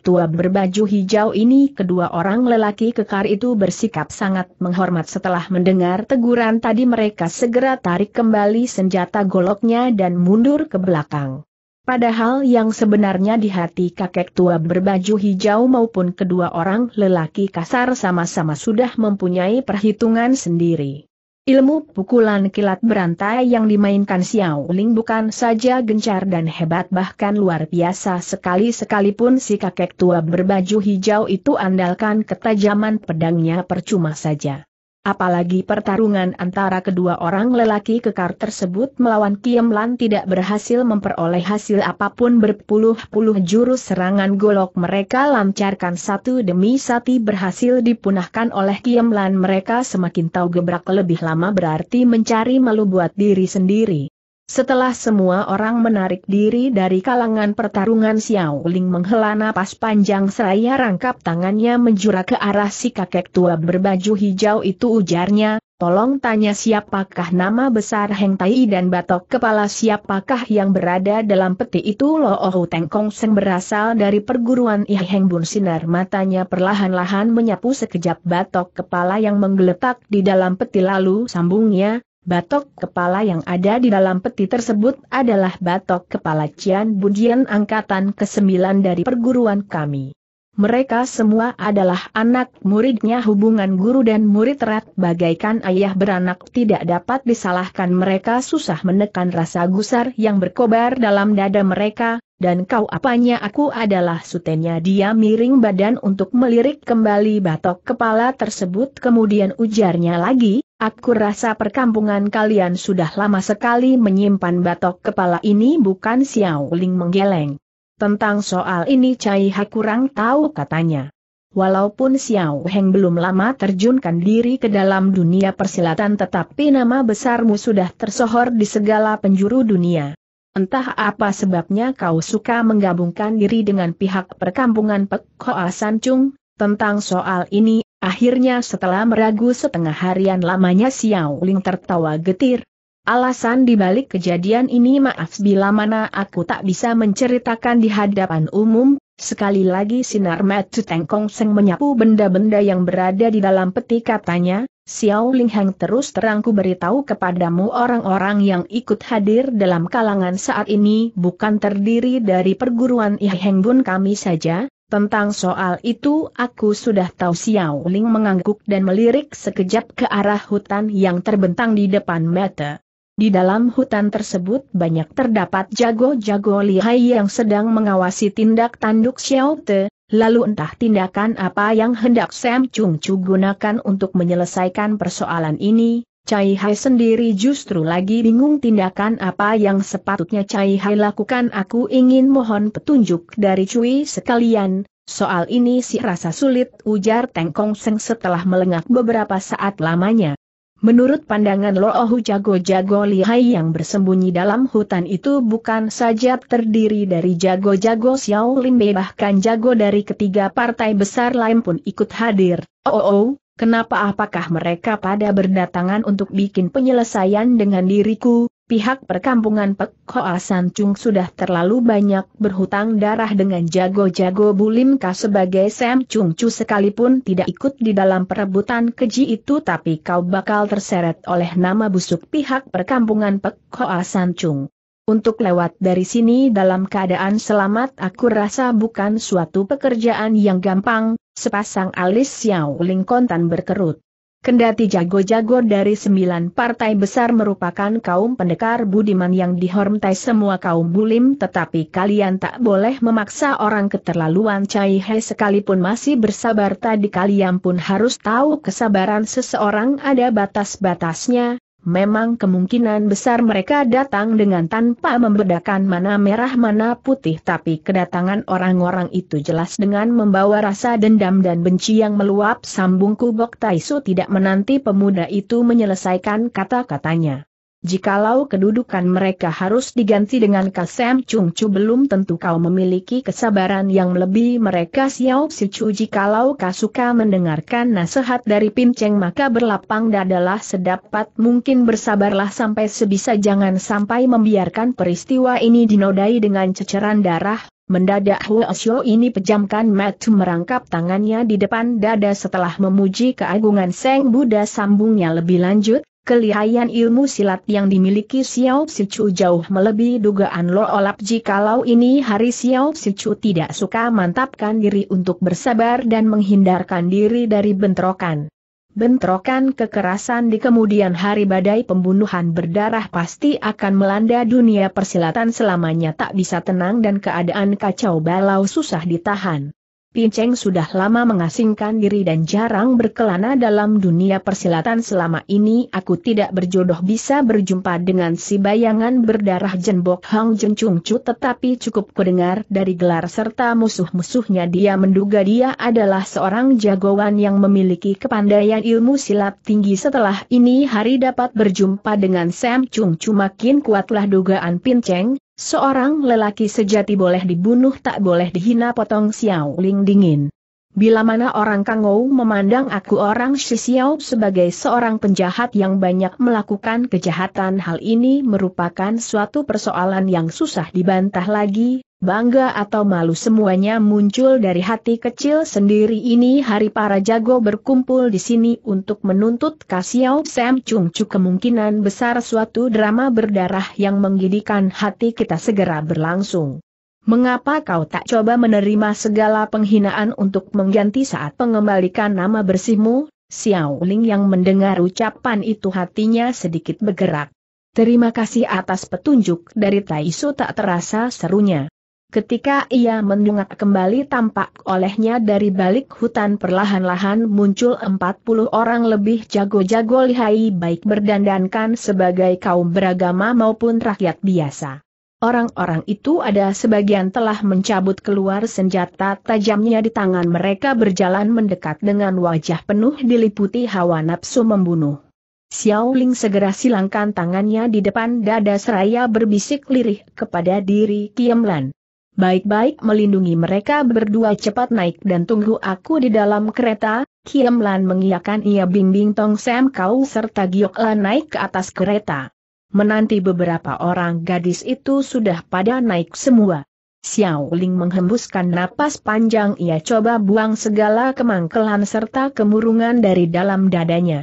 tua berbaju hijau ini kedua orang lelaki kekar itu bersikap sangat menghormat setelah mendengar teguran tadi mereka segera tarik kembali senjata goloknya dan mundur ke belakang. Padahal yang sebenarnya di hati kakek tua berbaju hijau maupun kedua orang lelaki kasar sama-sama sudah mempunyai perhitungan sendiri. Ilmu pukulan kilat berantai yang dimainkan Xiao Ling bukan saja gencar dan hebat bahkan luar biasa sekali sekalipun si kakek tua berbaju hijau itu andalkan ketajaman pedangnya percuma saja. Apalagi pertarungan antara kedua orang lelaki kekar tersebut melawan Kiem tidak berhasil memperoleh hasil apapun berpuluh-puluh jurus serangan golok mereka lancarkan satu demi satu berhasil dipunahkan oleh Kiem mereka semakin tahu gebrak lebih lama berarti mencari malu buat diri sendiri. Setelah semua orang menarik diri dari kalangan pertarungan Xiao Ling menghela napas panjang seraya rangkap tangannya menjura ke arah si kakek tua berbaju hijau itu ujarnya, tolong tanya siapakah nama besar Heng Tai dan batok kepala siapakah yang berada dalam peti itu Lo Ohu Teng Kong Seng berasal dari perguruan Ih Heng Bun Sinar matanya perlahan-lahan menyapu sekejap batok kepala yang menggeletak di dalam peti lalu sambungnya, Batok kepala yang ada di dalam peti tersebut adalah batok kepala Cian Budian angkatan ke-9 dari perguruan kami. Mereka semua adalah anak muridnya hubungan guru dan murid erat bagaikan ayah beranak tidak dapat disalahkan mereka susah menekan rasa gusar yang berkobar dalam dada mereka, dan kau apanya aku adalah sutenya dia miring badan untuk melirik kembali batok kepala tersebut kemudian ujarnya lagi, Aku rasa perkampungan kalian sudah lama sekali menyimpan batok kepala ini bukan Xiao Ling menggeleng. Tentang soal ini Cai Ha kurang tahu katanya. Walaupun Xiao Heng belum lama terjunkan diri ke dalam dunia persilatan tetapi nama besarmu sudah tersohor di segala penjuru dunia. Entah apa sebabnya kau suka menggabungkan diri dengan pihak perkampungan Pek Hoa San Chung, tentang soal ini Akhirnya setelah meragu setengah harian lamanya Xiao Ling tertawa getir. Alasan dibalik kejadian ini maaf bila mana aku tak bisa menceritakan di hadapan umum, sekali lagi sinar mata Tengkong Seng menyapu benda-benda yang berada di dalam peti katanya, Xiao Ling Hang terus terangku beritahu kepadamu orang-orang yang ikut hadir dalam kalangan saat ini bukan terdiri dari perguruan Iheng Bun kami saja, tentang soal itu aku sudah tahu Xiao Ling mengangguk dan melirik sekejap ke arah hutan yang terbentang di depan mata. Di dalam hutan tersebut banyak terdapat jago-jago lihai yang sedang mengawasi tindak tanduk Xiao Te, lalu entah tindakan apa yang hendak Sam Chung Chu gunakan untuk menyelesaikan persoalan ini, Cai Hai sendiri justru lagi bingung tindakan apa yang sepatutnya Cai Hai lakukan aku ingin mohon petunjuk dari Cui sekalian, soal ini sih rasa sulit ujar Teng Kong Seng setelah melengak beberapa saat lamanya. Menurut pandangan Loohu jago-jago lihai yang bersembunyi dalam hutan itu bukan saja terdiri dari jago-jago Xiao Lin, bahkan jago dari ketiga partai besar lain pun ikut hadir. Oh, oh, oh Kenapa apakah mereka pada berdatangan untuk bikin penyelesaian dengan diriku? Pihak perkampungan Pek Hoa Sancung sudah terlalu banyak berhutang darah dengan jago-jago Bulimka sebagai Sam Chung Chu sekalipun tidak ikut di dalam perebutan keji itu tapi kau bakal terseret oleh nama busuk pihak perkampungan Pek Hoa Sancung. Untuk lewat dari sini dalam keadaan selamat aku rasa bukan suatu pekerjaan yang gampang, Sepasang alis Xiao Ling kontan berkerut. Kendati jago-jago dari sembilan partai besar merupakan kaum pendekar budiman yang dihormati semua kaum bulim tetapi kalian tak boleh memaksa orang keterlaluan Cai He sekalipun masih bersabar tadi kalian pun harus tahu kesabaran seseorang ada batas-batasnya, Memang kemungkinan besar mereka datang dengan tanpa membedakan mana merah mana putih tapi kedatangan orang-orang itu jelas dengan membawa rasa dendam dan benci yang meluap sambung kubok Taisu tidak menanti pemuda itu menyelesaikan kata-katanya. Jikalau kedudukan mereka harus diganti dengan Kasem Chung Chu belum tentu kau memiliki kesabaran yang lebih mereka Xiao Si Chu jikalau kau suka mendengarkan nasihat dari Pinceng maka berlapang dadalah sedapat mungkin bersabarlah sampai sebisa jangan sampai membiarkan peristiwa ini dinodai dengan ceceran darah. Mendadak Hua Xiao ini pejamkan mata merangkap tangannya di depan dada setelah memuji keagungan Seng Buddha sambungnya lebih lanjut, Kelihayan ilmu silat yang dimiliki Xiao Sichu jauh melebihi dugaan Lo Olap jikalau ini hari Xiao Sichu tidak suka mantapkan diri untuk bersabar dan menghindarkan diri dari bentrokan. Bentrokan kekerasan di kemudian hari badai pembunuhan berdarah pasti akan melanda dunia persilatan selamanya tak bisa tenang dan keadaan kacau balau susah ditahan. Pinceng sudah lama mengasingkan diri dan jarang berkelana dalam dunia persilatan selama ini aku tidak berjodoh bisa berjumpa dengan si bayangan berdarah jenbok Hang Jeng Chung Chu tetapi cukup kudengar dari gelar serta musuh-musuhnya dia menduga dia adalah seorang jagoan yang memiliki kepandaian ilmu silat tinggi setelah ini hari dapat berjumpa dengan Sam Chung Chu makin kuatlah dugaan Pinceng, Seorang lelaki sejati boleh dibunuh tak boleh dihina potong Xiao Ling dingin. Bila mana orang Kangou memandang aku orang Xiao sebagai seorang penjahat yang banyak melakukan kejahatan hal ini merupakan suatu persoalan yang susah dibantah lagi, bangga atau malu semuanya muncul dari hati kecil sendiri ini hari para jago berkumpul di sini untuk menuntut Kasiao Sam Chung Chu kemungkinan besar suatu drama berdarah yang menggidikan hati kita segera berlangsung. Mengapa kau tak coba menerima segala penghinaan untuk mengganti saat pengembalikan nama bersihmu? Xiao Ling yang mendengar ucapan itu hatinya sedikit bergerak. Terima kasih atas petunjuk dari Taisu tak terasa serunya. Ketika ia mendongak kembali tampak olehnya dari balik hutan perlahan-lahan muncul 40 orang lebih jago-jago lihai baik berdandankan sebagai kaum beragama maupun rakyat biasa. Orang-orang itu ada sebagian telah mencabut keluar senjata tajamnya di tangan mereka berjalan mendekat dengan wajah penuh diliputi hawa nafsu membunuh. Xiao Ling segera silangkan tangannya di depan dada seraya berbisik lirih kepada diri Kiemlan baik-baik melindungi mereka berdua cepat naik dan tunggu aku di dalam kereta, Kiam Lan mengiakan ia bimbing Tong Sam Kau serta Giok Lan naik ke atas kereta. Menanti beberapa orang gadis itu sudah pada naik semua. Xiao Ling menghembuskan napas panjang ia coba buang segala kemangkelan serta kemurungan dari dalam dadanya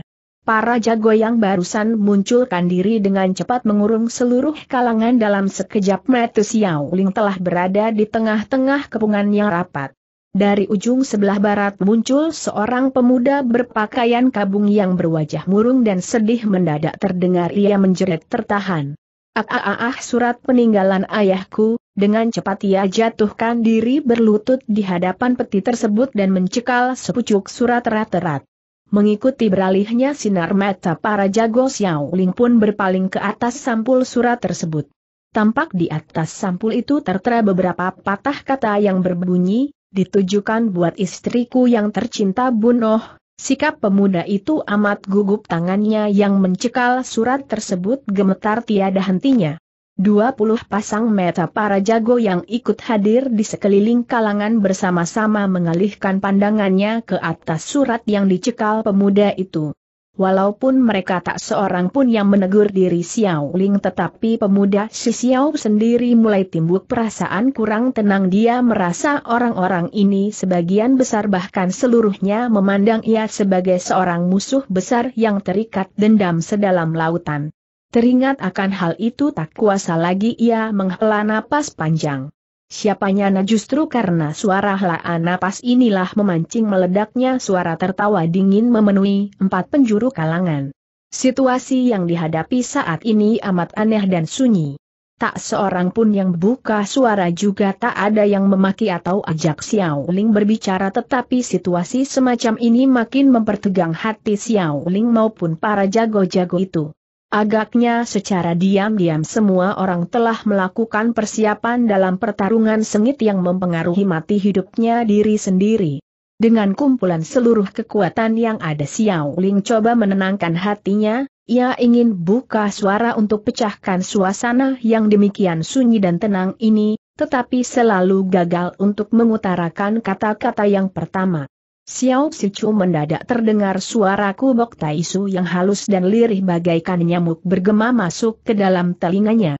para jago yang barusan munculkan diri dengan cepat mengurung seluruh kalangan dalam sekejap mata Xiao Ling telah berada di tengah-tengah kepungan yang rapat. Dari ujung sebelah barat muncul seorang pemuda berpakaian kabung yang berwajah murung dan sedih mendadak terdengar ia menjerit tertahan. Ah, ah, ah surat peninggalan ayahku, dengan cepat ia jatuhkan diri berlutut di hadapan peti tersebut dan mencekal sepucuk surat rat-rat. Mengikuti beralihnya sinar mata para jago Xiao Ling pun berpaling ke atas sampul surat tersebut. Tampak di atas sampul itu tertera beberapa patah kata yang berbunyi, ditujukan buat istriku yang tercinta bunuh, oh. sikap pemuda itu amat gugup tangannya yang mencekal surat tersebut gemetar tiada hentinya. 20 pasang mata para jago yang ikut hadir di sekeliling kalangan bersama-sama mengalihkan pandangannya ke atas surat yang dicekal pemuda itu. Walaupun mereka tak seorang pun yang menegur diri Xiao Ling tetapi pemuda si Xiao sendiri mulai timbul perasaan kurang tenang dia merasa orang-orang ini sebagian besar bahkan seluruhnya memandang ia sebagai seorang musuh besar yang terikat dendam sedalam lautan. Teringat akan hal itu tak kuasa lagi ia menghela napas panjang. Siapanya na justru karena suara helaan napas inilah memancing meledaknya suara tertawa dingin memenuhi empat penjuru kalangan. Situasi yang dihadapi saat ini amat aneh dan sunyi. Tak seorang pun yang buka suara juga tak ada yang memaki atau ajak Xiao Ling berbicara tetapi situasi semacam ini makin mempertegang hati Xiao Ling maupun para jago-jago itu. Agaknya secara diam-diam semua orang telah melakukan persiapan dalam pertarungan sengit yang mempengaruhi mati hidupnya diri sendiri. Dengan kumpulan seluruh kekuatan yang ada Xiao Ling coba menenangkan hatinya, ia ingin buka suara untuk pecahkan suasana yang demikian sunyi dan tenang ini, tetapi selalu gagal untuk mengutarakan kata-kata yang pertama. Xiao Sichu mendadak terdengar suara kubok Taisu yang halus dan lirih bagaikan nyamuk bergema masuk ke dalam telinganya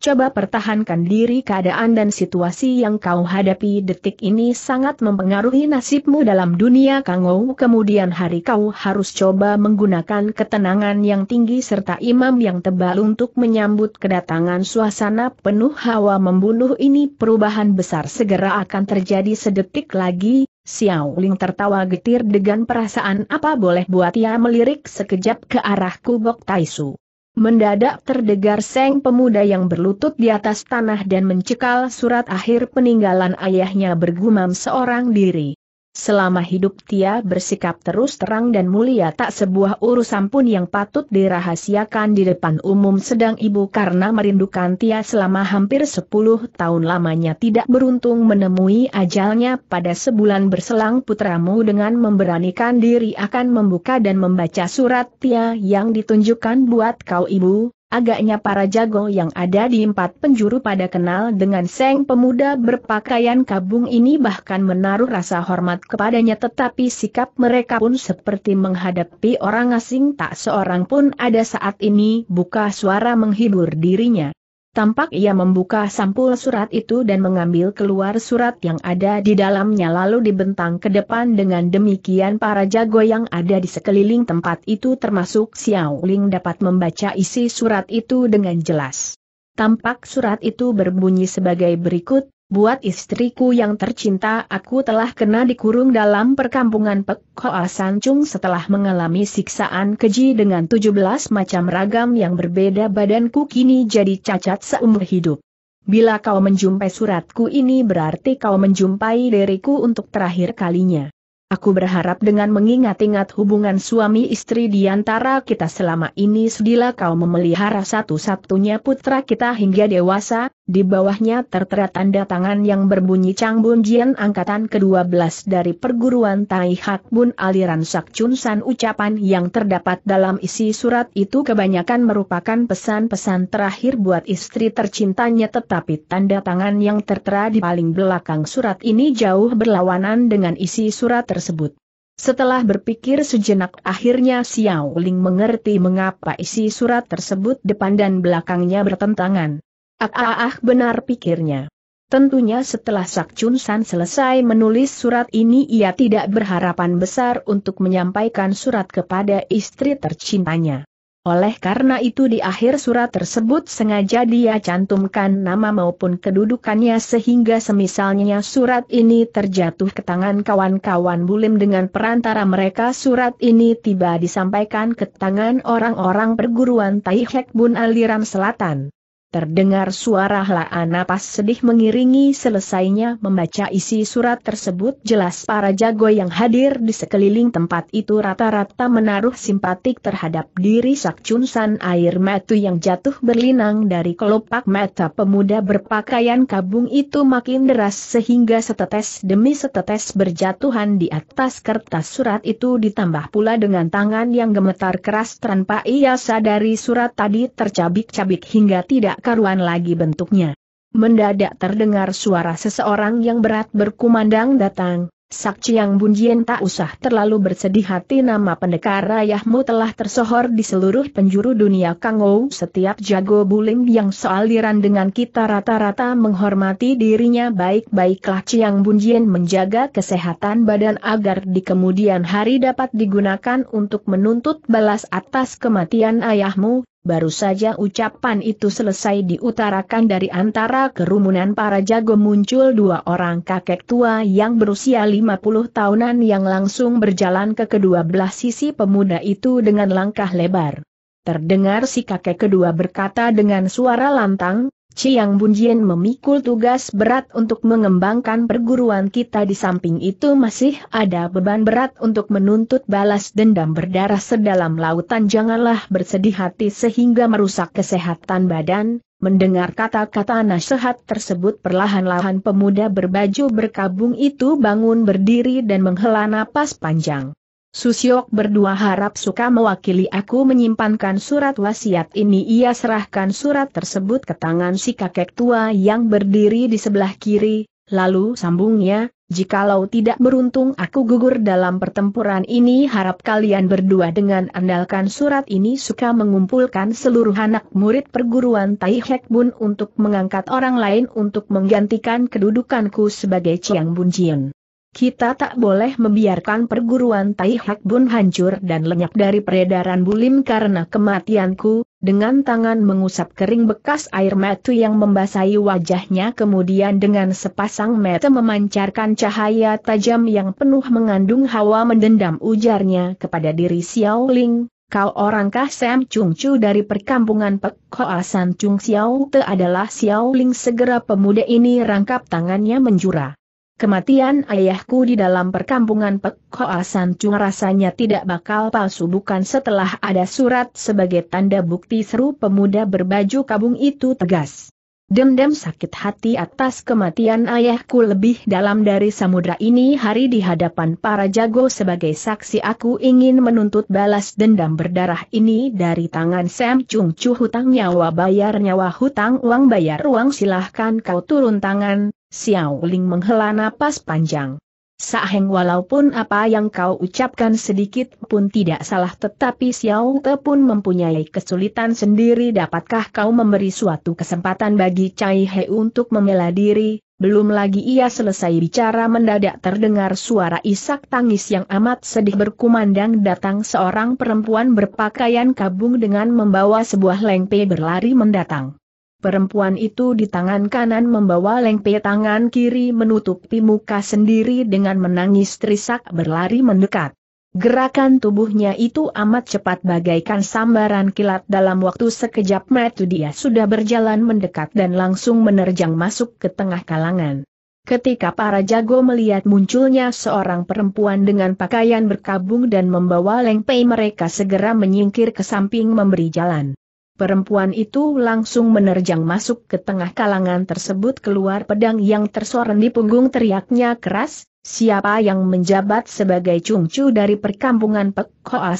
coba pertahankan diri keadaan dan situasi yang kau hadapi detik ini sangat mempengaruhi nasibmu dalam dunia kangou. Kemudian hari kau harus coba menggunakan ketenangan yang tinggi serta imam yang tebal untuk menyambut kedatangan suasana penuh hawa membunuh ini. Perubahan besar segera akan terjadi sedetik lagi, Xiao Ling tertawa getir dengan perasaan apa boleh buat ia melirik sekejap ke arah kubok Taisu. Mendadak terdegar seng pemuda yang berlutut di atas tanah dan mencekal surat akhir peninggalan ayahnya bergumam seorang diri. Selama hidup Tia bersikap terus terang dan mulia tak sebuah urusan pun yang patut dirahasiakan di depan umum sedang ibu karena merindukan Tia selama hampir 10 tahun lamanya tidak beruntung menemui ajalnya pada sebulan berselang putramu dengan memberanikan diri akan membuka dan membaca surat Tia yang ditunjukkan buat kau ibu, Agaknya para jago yang ada di empat penjuru pada kenal dengan Seng pemuda berpakaian kabung ini bahkan menaruh rasa hormat kepadanya tetapi sikap mereka pun seperti menghadapi orang asing tak seorang pun ada saat ini buka suara menghibur dirinya. Tampak ia membuka sampul surat itu dan mengambil keluar surat yang ada di dalamnya lalu dibentang ke depan dengan demikian para jago yang ada di sekeliling tempat itu termasuk Xiao Ling dapat membaca isi surat itu dengan jelas. Tampak surat itu berbunyi sebagai berikut, Buat istriku yang tercinta aku telah kena dikurung dalam perkampungan Pek Hoa Sancung setelah mengalami siksaan keji dengan 17 macam ragam yang berbeda badanku kini jadi cacat seumur hidup. Bila kau menjumpai suratku ini berarti kau menjumpai diriku untuk terakhir kalinya. Aku berharap dengan mengingat-ingat hubungan suami istri di antara kita selama ini sedila kau memelihara satu-satunya putra kita hingga dewasa, di bawahnya tertera tanda tangan yang berbunyi Bun Jian angkatan ke-12 dari perguruan Tai Hak Bun aliran San. ucapan yang terdapat dalam isi surat itu kebanyakan merupakan pesan-pesan terakhir buat istri tercintanya tetapi tanda tangan yang tertera di paling belakang surat ini jauh berlawanan dengan isi surat tersebut tersebut. Setelah berpikir sejenak akhirnya Xiao Ling mengerti mengapa isi surat tersebut depan dan belakangnya bertentangan. Ah, ah, ah benar pikirnya. Tentunya setelah Sak Chun San selesai menulis surat ini ia tidak berharapan besar untuk menyampaikan surat kepada istri tercintanya. Oleh karena itu di akhir surat tersebut sengaja dia cantumkan nama maupun kedudukannya sehingga semisalnya surat ini terjatuh ke tangan kawan-kawan bulim dengan perantara mereka surat ini tiba disampaikan ke tangan orang-orang perguruan Taihek Bun aliran selatan. Terdengar suara helaan napas sedih mengiringi selesainya membaca isi surat tersebut jelas para jago yang hadir di sekeliling tempat itu rata-rata menaruh simpatik terhadap diri Sakcun San air metu yang jatuh berlinang dari kelopak mata pemuda berpakaian kabung itu makin deras sehingga setetes demi setetes berjatuhan di atas kertas surat itu ditambah pula dengan tangan yang gemetar keras tanpa ia sadari surat tadi tercabik-cabik hingga tidak karuan lagi bentuknya. Mendadak terdengar suara seseorang yang berat berkumandang datang, Sakci yang bunjien tak usah terlalu bersedih hati nama pendekar ayahmu telah tersohor di seluruh penjuru dunia Kang Ou. setiap jago buling yang sealiran dengan kita rata-rata menghormati dirinya baik-baiklah Ciang Bunjien menjaga kesehatan badan agar di kemudian hari dapat digunakan untuk menuntut balas atas kematian ayahmu, Baru saja ucapan itu selesai diutarakan dari antara kerumunan para jago muncul dua orang kakek tua yang berusia 50 tahunan yang langsung berjalan ke kedua belah sisi pemuda itu dengan langkah lebar. Terdengar si kakek kedua berkata dengan suara lantang, Chiang Bunjian memikul tugas berat untuk mengembangkan perguruan kita di samping itu masih ada beban berat untuk menuntut balas dendam berdarah sedalam lautan janganlah bersedih hati sehingga merusak kesehatan badan, mendengar kata-kata nasihat tersebut perlahan-lahan pemuda berbaju berkabung itu bangun berdiri dan menghela napas panjang. Susiok berdua harap suka mewakili aku menyimpankan surat wasiat ini ia serahkan surat tersebut ke tangan si kakek tua yang berdiri di sebelah kiri, lalu sambungnya, jikalau tidak beruntung aku gugur dalam pertempuran ini harap kalian berdua dengan andalkan surat ini suka mengumpulkan seluruh anak murid perguruan Tai Hek Bun untuk mengangkat orang lain untuk menggantikan kedudukanku sebagai Chiang Bun Jin kita tak boleh membiarkan perguruan Tai Hak Bun hancur dan lenyap dari peredaran bulim karena kematianku, dengan tangan mengusap kering bekas air mata yang membasahi wajahnya kemudian dengan sepasang mata memancarkan cahaya tajam yang penuh mengandung hawa mendendam ujarnya kepada diri Xiao Ling, kau orangkah Sam Chung Chu dari perkampungan Pek Hoa Chung Xiao Te adalah Xiao Ling segera pemuda ini rangkap tangannya menjura. Kematian ayahku di dalam perkampungan Pekoasan cuma rasanya tidak bakal palsu bukan setelah ada surat sebagai tanda bukti seru pemuda berbaju kabung itu tegas. dem sakit hati atas kematian ayahku lebih dalam dari samudra ini hari di hadapan para jago sebagai saksi aku ingin menuntut balas dendam berdarah ini dari tangan Sam Chung Chu hutang nyawa bayar nyawa hutang uang bayar uang silahkan kau turun tangan, Xiao Ling menghela napas panjang. Saheng walaupun apa yang kau ucapkan sedikit pun tidak salah tetapi Xiao Te pun mempunyai kesulitan sendiri dapatkah kau memberi suatu kesempatan bagi Cai He untuk membela diri, belum lagi ia selesai bicara mendadak terdengar suara isak tangis yang amat sedih berkumandang datang seorang perempuan berpakaian kabung dengan membawa sebuah lengpe berlari mendatang. Perempuan itu di tangan kanan membawa lengpe tangan kiri menutupi muka sendiri dengan menangis Trisak berlari mendekat. Gerakan tubuhnya itu amat cepat bagaikan sambaran kilat dalam waktu sekejap metu dia sudah berjalan mendekat dan langsung menerjang masuk ke tengah kalangan. Ketika para jago melihat munculnya seorang perempuan dengan pakaian berkabung dan membawa lengpei mereka segera menyingkir ke samping memberi jalan. Perempuan itu langsung menerjang masuk ke tengah kalangan tersebut keluar pedang yang tersorot di punggung teriaknya keras, siapa yang menjabat sebagai cungcu dari perkampungan Pek Hoa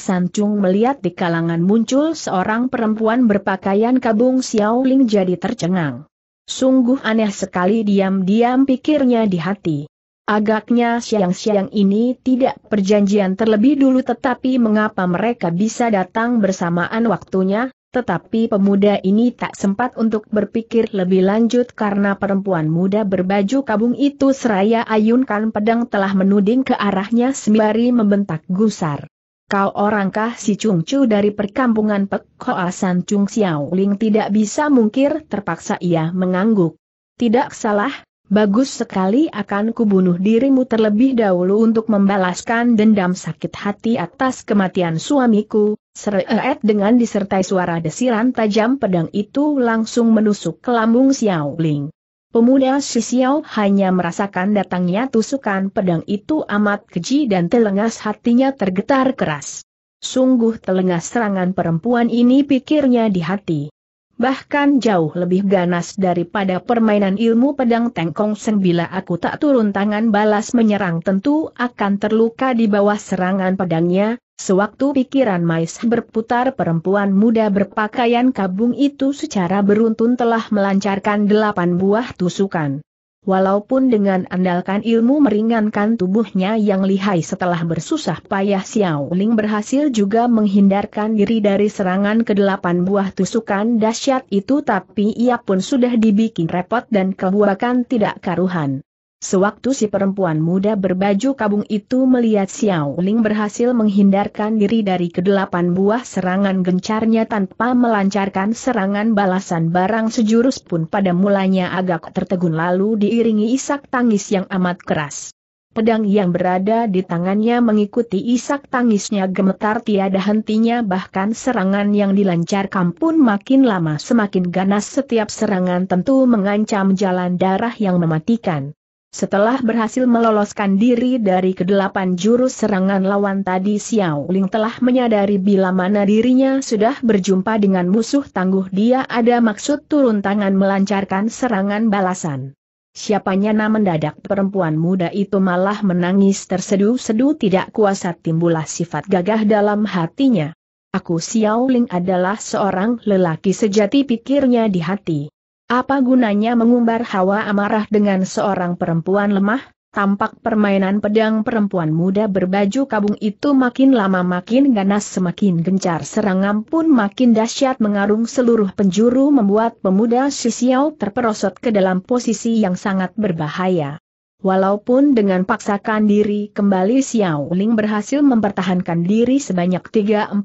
melihat di kalangan muncul seorang perempuan berpakaian kabung Xiaoling jadi tercengang. Sungguh aneh sekali diam-diam pikirnya di hati. Agaknya siang-siang ini tidak perjanjian terlebih dulu tetapi mengapa mereka bisa datang bersamaan waktunya, tetapi pemuda ini tak sempat untuk berpikir lebih lanjut karena perempuan muda berbaju kabung itu seraya ayunkan pedang telah menuding ke arahnya sembari membentak gusar. Kau orangkah si Chung Cungcu dari perkampungan pekoasan Chung Cung Xiao Ling tidak bisa mungkir terpaksa ia mengangguk. Tidak salah, bagus sekali akan kubunuh dirimu terlebih dahulu untuk membalaskan dendam sakit hati atas kematian suamiku, Sereet eh, eh, dengan disertai suara desiran tajam pedang itu langsung menusuk ke lambung Xiao Ling. Pemuda Si Xiao hanya merasakan datangnya tusukan pedang itu amat keji dan telengas hatinya tergetar keras. Sungguh telengas serangan perempuan ini pikirnya di hati bahkan jauh lebih ganas daripada permainan ilmu pedang tengkong sen bila aku tak turun tangan balas menyerang tentu akan terluka di bawah serangan pedangnya, sewaktu pikiran Mais berputar perempuan muda berpakaian kabung itu secara beruntun telah melancarkan delapan buah tusukan. Walaupun dengan andalkan ilmu meringankan tubuhnya yang lihai setelah bersusah payah Xiao Ling berhasil juga menghindarkan diri dari serangan kedelapan buah tusukan dahsyat itu tapi ia pun sudah dibikin repot dan kebuakan tidak karuhan. Sewaktu si perempuan muda berbaju kabung itu melihat Xiao Ling berhasil menghindarkan diri dari kedelapan buah serangan gencarnya tanpa melancarkan serangan balasan barang sejurus pun pada mulanya agak tertegun lalu diiringi isak tangis yang amat keras. Pedang yang berada di tangannya mengikuti isak tangisnya gemetar tiada hentinya bahkan serangan yang dilancarkan pun makin lama semakin ganas setiap serangan tentu mengancam jalan darah yang mematikan. Setelah berhasil meloloskan diri dari kedelapan jurus serangan lawan tadi Xiao Ling telah menyadari bila mana dirinya sudah berjumpa dengan musuh tangguh dia ada maksud turun tangan melancarkan serangan balasan. Siapanya nama mendadak perempuan muda itu malah menangis terseduh sedu tidak kuasa timbullah sifat gagah dalam hatinya. Aku Xiao Ling adalah seorang lelaki sejati pikirnya di hati. Apa gunanya mengumbar hawa amarah dengan seorang perempuan lemah? Tampak permainan pedang perempuan muda berbaju kabung itu makin lama makin ganas semakin gencar serangan pun makin dahsyat mengarung seluruh penjuru membuat pemuda Sisiau terperosot ke dalam posisi yang sangat berbahaya. Walaupun dengan paksakan diri kembali Xiao Ling berhasil mempertahankan diri sebanyak 340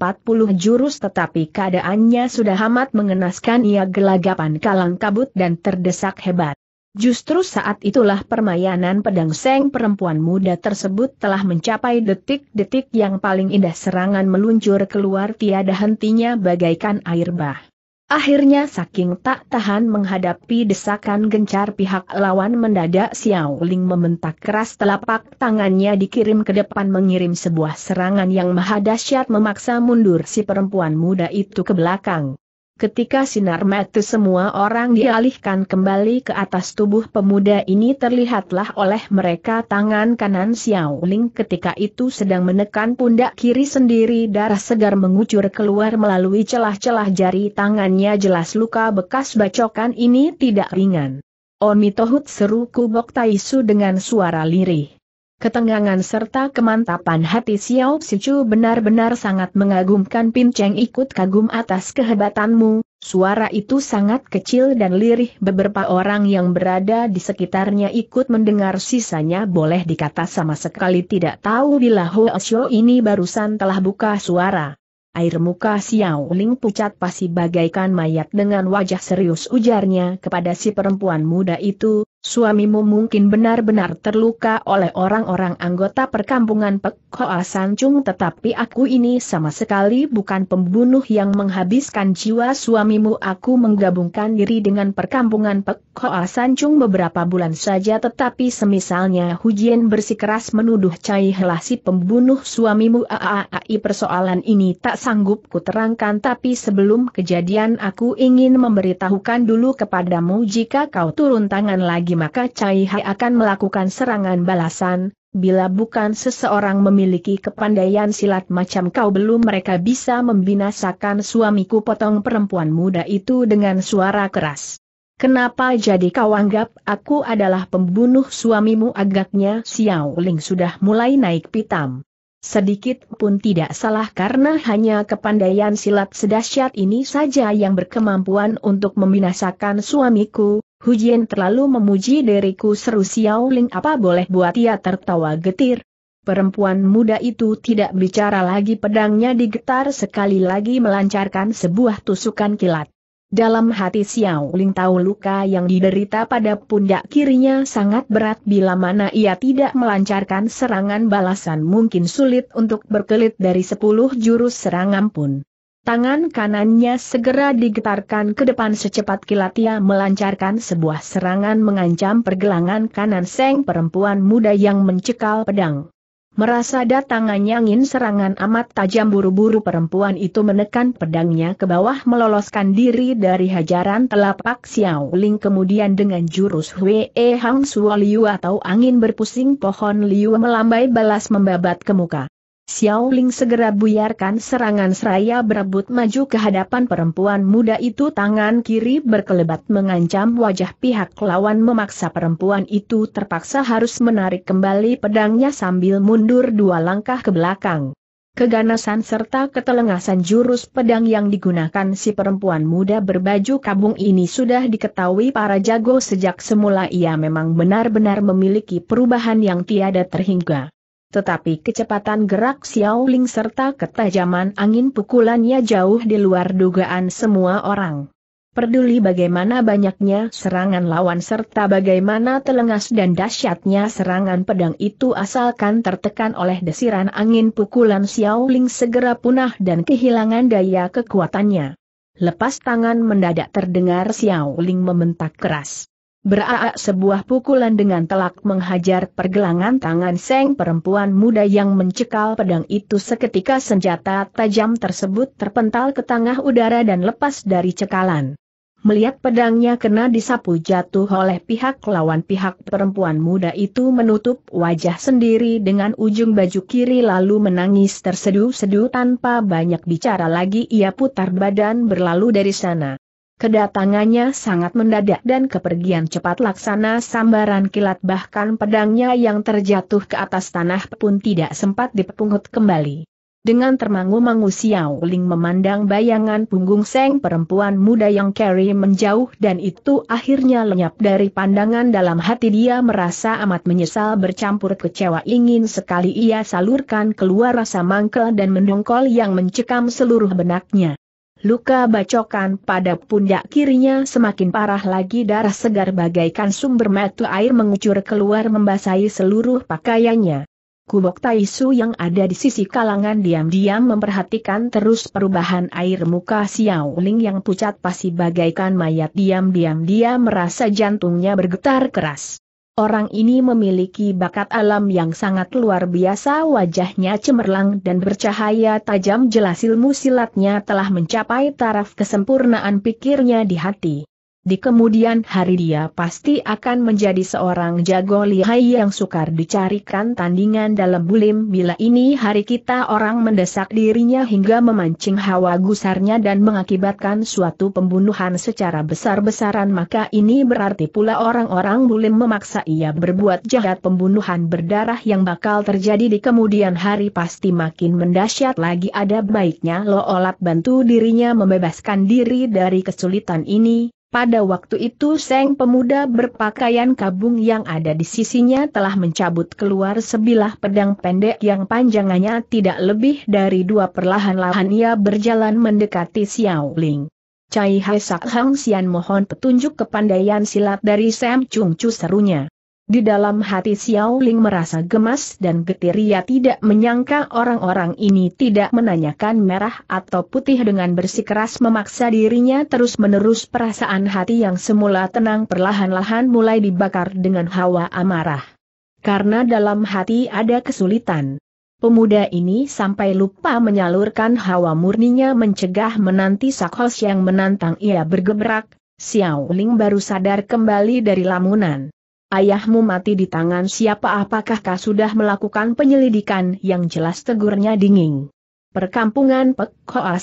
jurus tetapi keadaannya sudah amat mengenaskan ia gelagapan kalang kabut dan terdesak hebat. Justru saat itulah permainan pedang seng perempuan muda tersebut telah mencapai detik-detik yang paling indah serangan meluncur keluar tiada hentinya bagaikan air bah. Akhirnya saking tak tahan menghadapi desakan gencar pihak lawan mendadak Xiao Ling mementak keras telapak tangannya dikirim ke depan mengirim sebuah serangan yang maha dahsyat memaksa mundur si perempuan muda itu ke belakang. Ketika sinar mata semua orang dialihkan kembali ke atas tubuh pemuda ini terlihatlah oleh mereka tangan kanan Xiao Ling ketika itu sedang menekan pundak kiri sendiri darah segar mengucur keluar melalui celah-celah jari tangannya jelas luka bekas bacokan ini tidak ringan. Omitohut seru kubok Taisu dengan suara lirih. Ketengangan serta kemantapan hati Xiao Sichu benar-benar sangat mengagumkan Pin Cheng ikut kagum atas kehebatanmu, suara itu sangat kecil dan lirih beberapa orang yang berada di sekitarnya ikut mendengar sisanya boleh dikata sama sekali tidak tahu bila Ho Xiao ini barusan telah buka suara. Air muka Xiao Ling pucat pasti bagaikan mayat dengan wajah serius ujarnya kepada si perempuan muda itu, Suamimu mungkin benar-benar terluka oleh orang-orang anggota perkampungan Pek Hoa Sancung tetapi aku ini sama sekali bukan pembunuh yang menghabiskan jiwa suamimu aku menggabungkan diri dengan perkampungan Pek Hoa Sancung beberapa bulan saja tetapi semisalnya Hujian bersikeras menuduh Cai Helah si pembunuh suamimu aai persoalan ini tak sanggup kuterangkan tapi sebelum kejadian aku ingin memberitahukan dulu kepadamu jika kau turun tangan lagi maka Cai Hai akan melakukan serangan balasan, bila bukan seseorang memiliki kepandaian silat macam kau belum mereka bisa membinasakan suamiku potong perempuan muda itu dengan suara keras. Kenapa jadi kau anggap aku adalah pembunuh suamimu agaknya Xiao Ling sudah mulai naik pitam. Sedikit pun tidak salah karena hanya kepandaian silat sedahsyat ini saja yang berkemampuan untuk membinasakan suamiku, Hujian terlalu memuji diriku seru Xiao Ling apa boleh buat ia tertawa getir. Perempuan muda itu tidak bicara lagi pedangnya digetar sekali lagi melancarkan sebuah tusukan kilat. Dalam hati Xiao Ling tahu luka yang diderita pada pundak kirinya sangat berat bila mana ia tidak melancarkan serangan balasan mungkin sulit untuk berkelit dari sepuluh jurus serangan pun. Tangan kanannya segera digetarkan ke depan secepat kilat ia melancarkan sebuah serangan mengancam pergelangan kanan seng perempuan muda yang mencekal pedang. Merasa datangnya angin serangan amat tajam buru-buru perempuan itu menekan pedangnya ke bawah meloloskan diri dari hajaran telapak Xiao Ling kemudian dengan jurus Hwee Hang Suo Liu atau angin berpusing pohon Liu melambai balas membabat ke muka. Xiao Ling segera buyarkan serangan seraya berebut maju ke hadapan perempuan muda itu tangan kiri berkelebat mengancam wajah pihak lawan memaksa perempuan itu terpaksa harus menarik kembali pedangnya sambil mundur dua langkah ke belakang. Keganasan serta ketelengasan jurus pedang yang digunakan si perempuan muda berbaju kabung ini sudah diketahui para jago sejak semula ia memang benar-benar memiliki perubahan yang tiada terhingga tetapi kecepatan gerak Xiao Ling serta ketajaman angin pukulannya jauh di luar dugaan semua orang. Peduli bagaimana banyaknya serangan lawan serta bagaimana telengas dan dahsyatnya serangan pedang itu asalkan tertekan oleh desiran angin pukulan Xiao Ling segera punah dan kehilangan daya kekuatannya. Lepas tangan mendadak terdengar Xiao Ling membentak keras. Beraak sebuah pukulan dengan telak menghajar pergelangan tangan seng perempuan muda yang mencekal pedang itu seketika senjata tajam tersebut terpental ke tengah udara dan lepas dari cekalan. Melihat pedangnya kena disapu jatuh oleh pihak lawan pihak perempuan muda itu menutup wajah sendiri dengan ujung baju kiri lalu menangis terseduh-seduh tanpa banyak bicara lagi ia putar badan berlalu dari sana. Kedatangannya sangat mendadak dan kepergian cepat laksana sambaran kilat bahkan pedangnya yang terjatuh ke atas tanah pun tidak sempat dipungut kembali. Dengan termangu-mangu Xiao Ling memandang bayangan punggung seng perempuan muda yang Carrie menjauh dan itu akhirnya lenyap dari pandangan dalam hati dia merasa amat menyesal bercampur kecewa ingin sekali ia salurkan keluar rasa mangkel dan mendongkol yang mencekam seluruh benaknya. Luka bacokan pada pundak kirinya semakin parah lagi darah segar bagaikan sumber mata air mengucur keluar membasahi seluruh pakaiannya. Kubok Taisu yang ada di sisi kalangan diam-diam memperhatikan terus perubahan air muka Xiao Ling yang pucat pasti bagaikan mayat diam-diam dia merasa jantungnya bergetar keras. Orang ini memiliki bakat alam yang sangat luar biasa wajahnya cemerlang dan bercahaya tajam jelas ilmu silatnya telah mencapai taraf kesempurnaan pikirnya di hati di kemudian hari dia pasti akan menjadi seorang jago lihai yang sukar dicarikan tandingan dalam bulim bila ini hari kita orang mendesak dirinya hingga memancing hawa gusarnya dan mengakibatkan suatu pembunuhan secara besar-besaran maka ini berarti pula orang-orang bulim memaksa ia berbuat jahat pembunuhan berdarah yang bakal terjadi di kemudian hari pasti makin mendasyat lagi ada baiknya Lo Olat bantu dirinya membebaskan diri dari kesulitan ini pada waktu itu Seng pemuda berpakaian kabung yang ada di sisinya telah mencabut keluar sebilah pedang pendek yang panjangannya tidak lebih dari dua perlahan-lahan ia berjalan mendekati Xiao Ling. Cai Hai Sak Hang Sian mohon petunjuk kepandaian silat dari Sam Chung Chu serunya. Di dalam hati Xiao Ling merasa gemas dan getir ia tidak menyangka orang-orang ini tidak menanyakan merah atau putih dengan bersikeras memaksa dirinya terus-menerus perasaan hati yang semula tenang perlahan-lahan mulai dibakar dengan hawa amarah. Karena dalam hati ada kesulitan. Pemuda ini sampai lupa menyalurkan hawa murninya mencegah menanti Sakhos yang menantang ia bergebrak, Xiao Ling baru sadar kembali dari lamunan ayahmu mati di tangan siapa apakah kau sudah melakukan penyelidikan yang jelas tegurnya dingin. Perkampungan Pek Hoa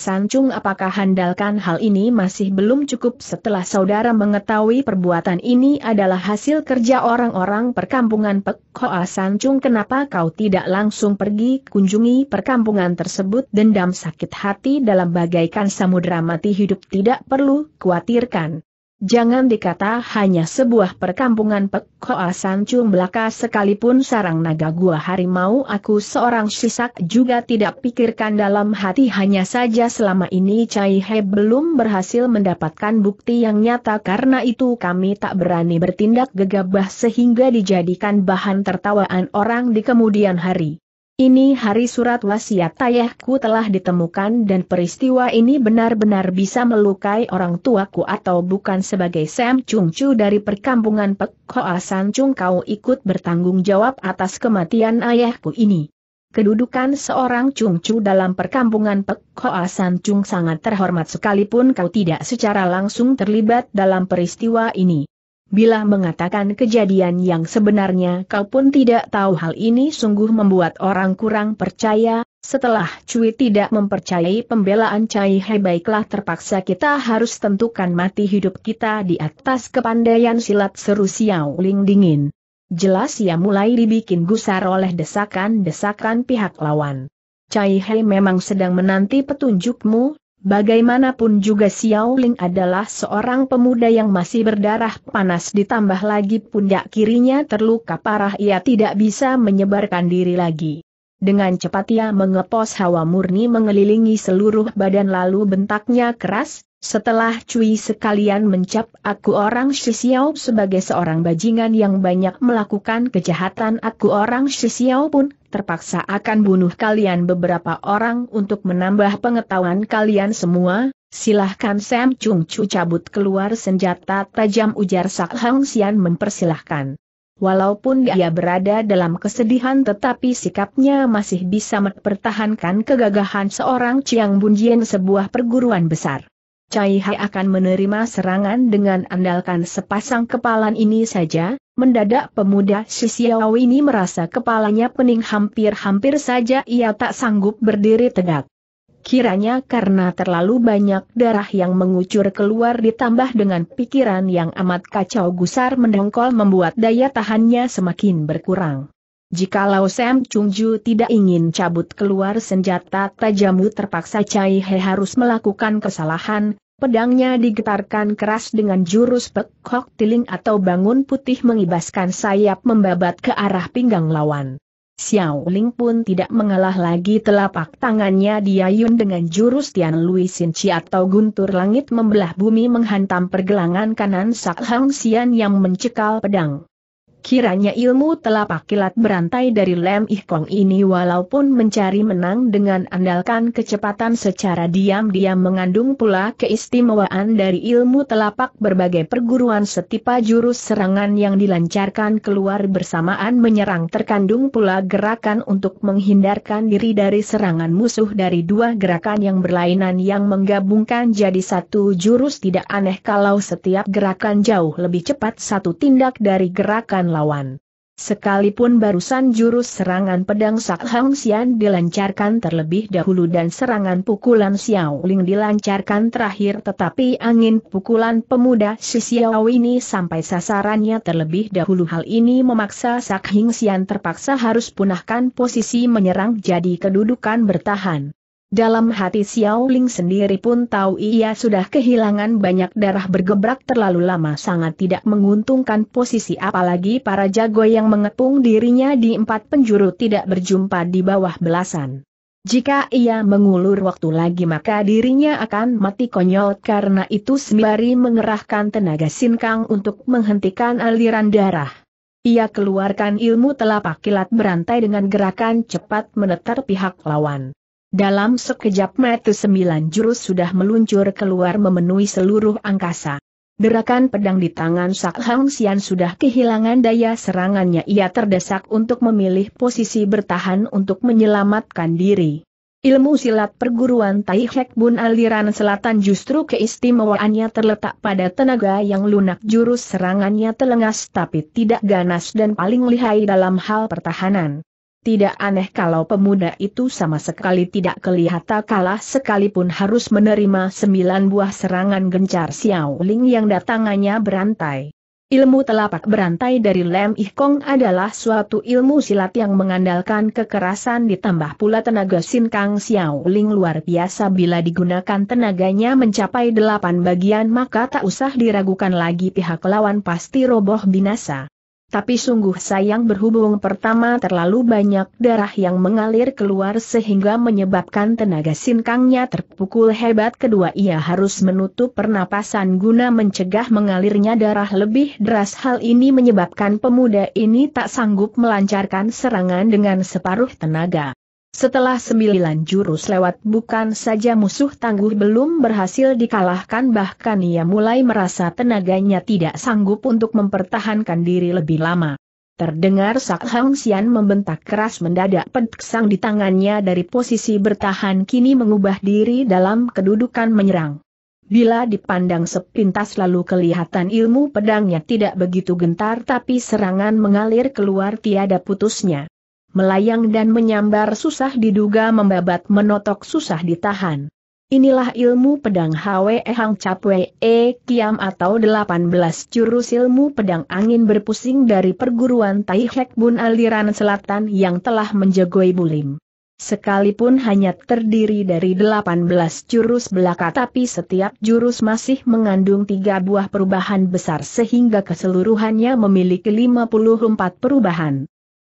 apakah handalkan hal ini masih belum cukup setelah saudara mengetahui perbuatan ini adalah hasil kerja orang-orang perkampungan Pek Hoa kenapa kau tidak langsung pergi kunjungi perkampungan tersebut dendam sakit hati dalam bagaikan samudera mati hidup tidak perlu khawatirkan. Jangan dikata hanya sebuah perkampungan pekoasan cung belaka sekalipun sarang naga gua harimau aku seorang sisak juga tidak pikirkan dalam hati hanya saja selama ini Cai He belum berhasil mendapatkan bukti yang nyata karena itu kami tak berani bertindak gegabah sehingga dijadikan bahan tertawaan orang di kemudian hari. Ini hari surat wasiat ayahku telah ditemukan dan peristiwa ini benar-benar bisa melukai orang tuaku atau bukan sebagai Sam Chung Chu dari perkampungan Pek Hoa San Chung kau ikut bertanggung jawab atas kematian ayahku ini. Kedudukan seorang Chung Chu dalam perkampungan Pek Hoa San Chung sangat terhormat sekalipun kau tidak secara langsung terlibat dalam peristiwa ini. Bila mengatakan kejadian yang sebenarnya kau pun tidak tahu hal ini sungguh membuat orang kurang percaya, setelah Cui tidak mempercayai pembelaan Cai He baiklah terpaksa kita harus tentukan mati hidup kita di atas kepandaian silat seru Xiao Ling dingin. Jelas ia mulai dibikin gusar oleh desakan-desakan pihak lawan. Cai He memang sedang menanti petunjukmu, Bagaimanapun juga Xiao Ling adalah seorang pemuda yang masih berdarah panas ditambah lagi pundak kirinya terluka parah ia tidak bisa menyebarkan diri lagi. Dengan cepat ia mengepos hawa murni mengelilingi seluruh badan lalu bentaknya keras, setelah Cui sekalian mencap aku orang Shisiao sebagai seorang bajingan yang banyak melakukan kejahatan aku orang Shisiao pun terpaksa akan bunuh kalian beberapa orang untuk menambah pengetahuan kalian semua, silahkan Sam Chung Chu cabut keluar senjata tajam ujar Sak Hang Sian mempersilahkan. Walaupun dia berada dalam kesedihan tetapi sikapnya masih bisa mempertahankan kegagahan seorang Chiang Jien sebuah perguruan besar. Cai Hai akan menerima serangan dengan andalkan sepasang kepalan ini saja, mendadak pemuda Xiao ini merasa kepalanya pening hampir-hampir saja ia tak sanggup berdiri tegak. Kiranya karena terlalu banyak darah yang mengucur keluar ditambah dengan pikiran yang amat kacau gusar mendongkol membuat daya tahannya semakin berkurang. Jikalau Sam Chungju tidak ingin cabut keluar senjata tajamu terpaksa Cai He harus melakukan kesalahan, Pedangnya digetarkan keras dengan jurus pekok tiling atau bangun putih mengibaskan sayap membabat ke arah pinggang lawan. Xiao Ling pun tidak mengalah lagi telapak tangannya diayun dengan jurus Tian Lui Sin Chi atau guntur langit membelah bumi menghantam pergelangan kanan Sak Hang Xian yang mencekal pedang. Kiranya ilmu telapak kilat berantai dari Lem Ih Kong ini walaupun mencari menang dengan andalkan kecepatan secara diam-diam mengandung pula keistimewaan dari ilmu telapak berbagai perguruan setipa jurus serangan yang dilancarkan keluar bersamaan menyerang terkandung pula gerakan untuk menghindarkan diri dari serangan musuh dari dua gerakan yang berlainan yang menggabungkan jadi satu jurus tidak aneh kalau setiap gerakan jauh lebih cepat satu tindak dari gerakan lawan. Sekalipun barusan jurus serangan pedang Sak Hang Xian dilancarkan terlebih dahulu dan serangan pukulan Xiao Ling dilancarkan terakhir tetapi angin pukulan pemuda si Xiao ini sampai sasarannya terlebih dahulu hal ini memaksa Sak Hing Xian terpaksa harus punahkan posisi menyerang jadi kedudukan bertahan. Dalam hati Xiao Ling sendiri pun tahu ia sudah kehilangan banyak darah bergebrak terlalu lama sangat tidak menguntungkan posisi apalagi para jago yang mengepung dirinya di empat penjuru tidak berjumpa di bawah belasan. Jika ia mengulur waktu lagi maka dirinya akan mati konyol karena itu sembari mengerahkan tenaga sinkang untuk menghentikan aliran darah. Ia keluarkan ilmu telapak kilat berantai dengan gerakan cepat menetar pihak lawan. Dalam sekejap mata sembilan jurus sudah meluncur keluar memenuhi seluruh angkasa. Gerakan pedang di tangan Sak Hang Sian sudah kehilangan daya serangannya ia terdesak untuk memilih posisi bertahan untuk menyelamatkan diri. Ilmu silat perguruan Tai Hek Bun aliran selatan justru keistimewaannya terletak pada tenaga yang lunak jurus serangannya telengas tapi tidak ganas dan paling lihai dalam hal pertahanan. Tidak aneh kalau pemuda itu sama sekali tidak kelihatan kalah sekalipun harus menerima sembilan buah serangan gencar Xiao Ling yang datangannya berantai. Ilmu telapak berantai dari Lem Ih Kong adalah suatu ilmu silat yang mengandalkan kekerasan ditambah pula tenaga Sin Kang Xiao Ling luar biasa bila digunakan tenaganya mencapai delapan bagian maka tak usah diragukan lagi pihak lawan pasti roboh binasa. Tapi sungguh sayang berhubung pertama terlalu banyak darah yang mengalir keluar sehingga menyebabkan tenaga sinkangnya terpukul hebat kedua ia harus menutup pernapasan guna mencegah mengalirnya darah lebih deras hal ini menyebabkan pemuda ini tak sanggup melancarkan serangan dengan separuh tenaga. Setelah sembilan jurus lewat bukan saja musuh tangguh belum berhasil dikalahkan bahkan ia mulai merasa tenaganya tidak sanggup untuk mempertahankan diri lebih lama. Terdengar Sak Hang Xian membentak keras mendadak pedksang di tangannya dari posisi bertahan kini mengubah diri dalam kedudukan menyerang. Bila dipandang sepintas lalu kelihatan ilmu pedangnya tidak begitu gentar tapi serangan mengalir keluar tiada putusnya melayang dan menyambar susah diduga membabat menotok susah ditahan. Inilah ilmu pedang Hwe Hang Capwe E Kiam atau 18 jurus ilmu pedang angin berpusing dari perguruan Tai Hek Bun aliran selatan yang telah menjegoi bulim. Sekalipun hanya terdiri dari 18 jurus belaka tapi setiap jurus masih mengandung tiga buah perubahan besar sehingga keseluruhannya memiliki 54 perubahan.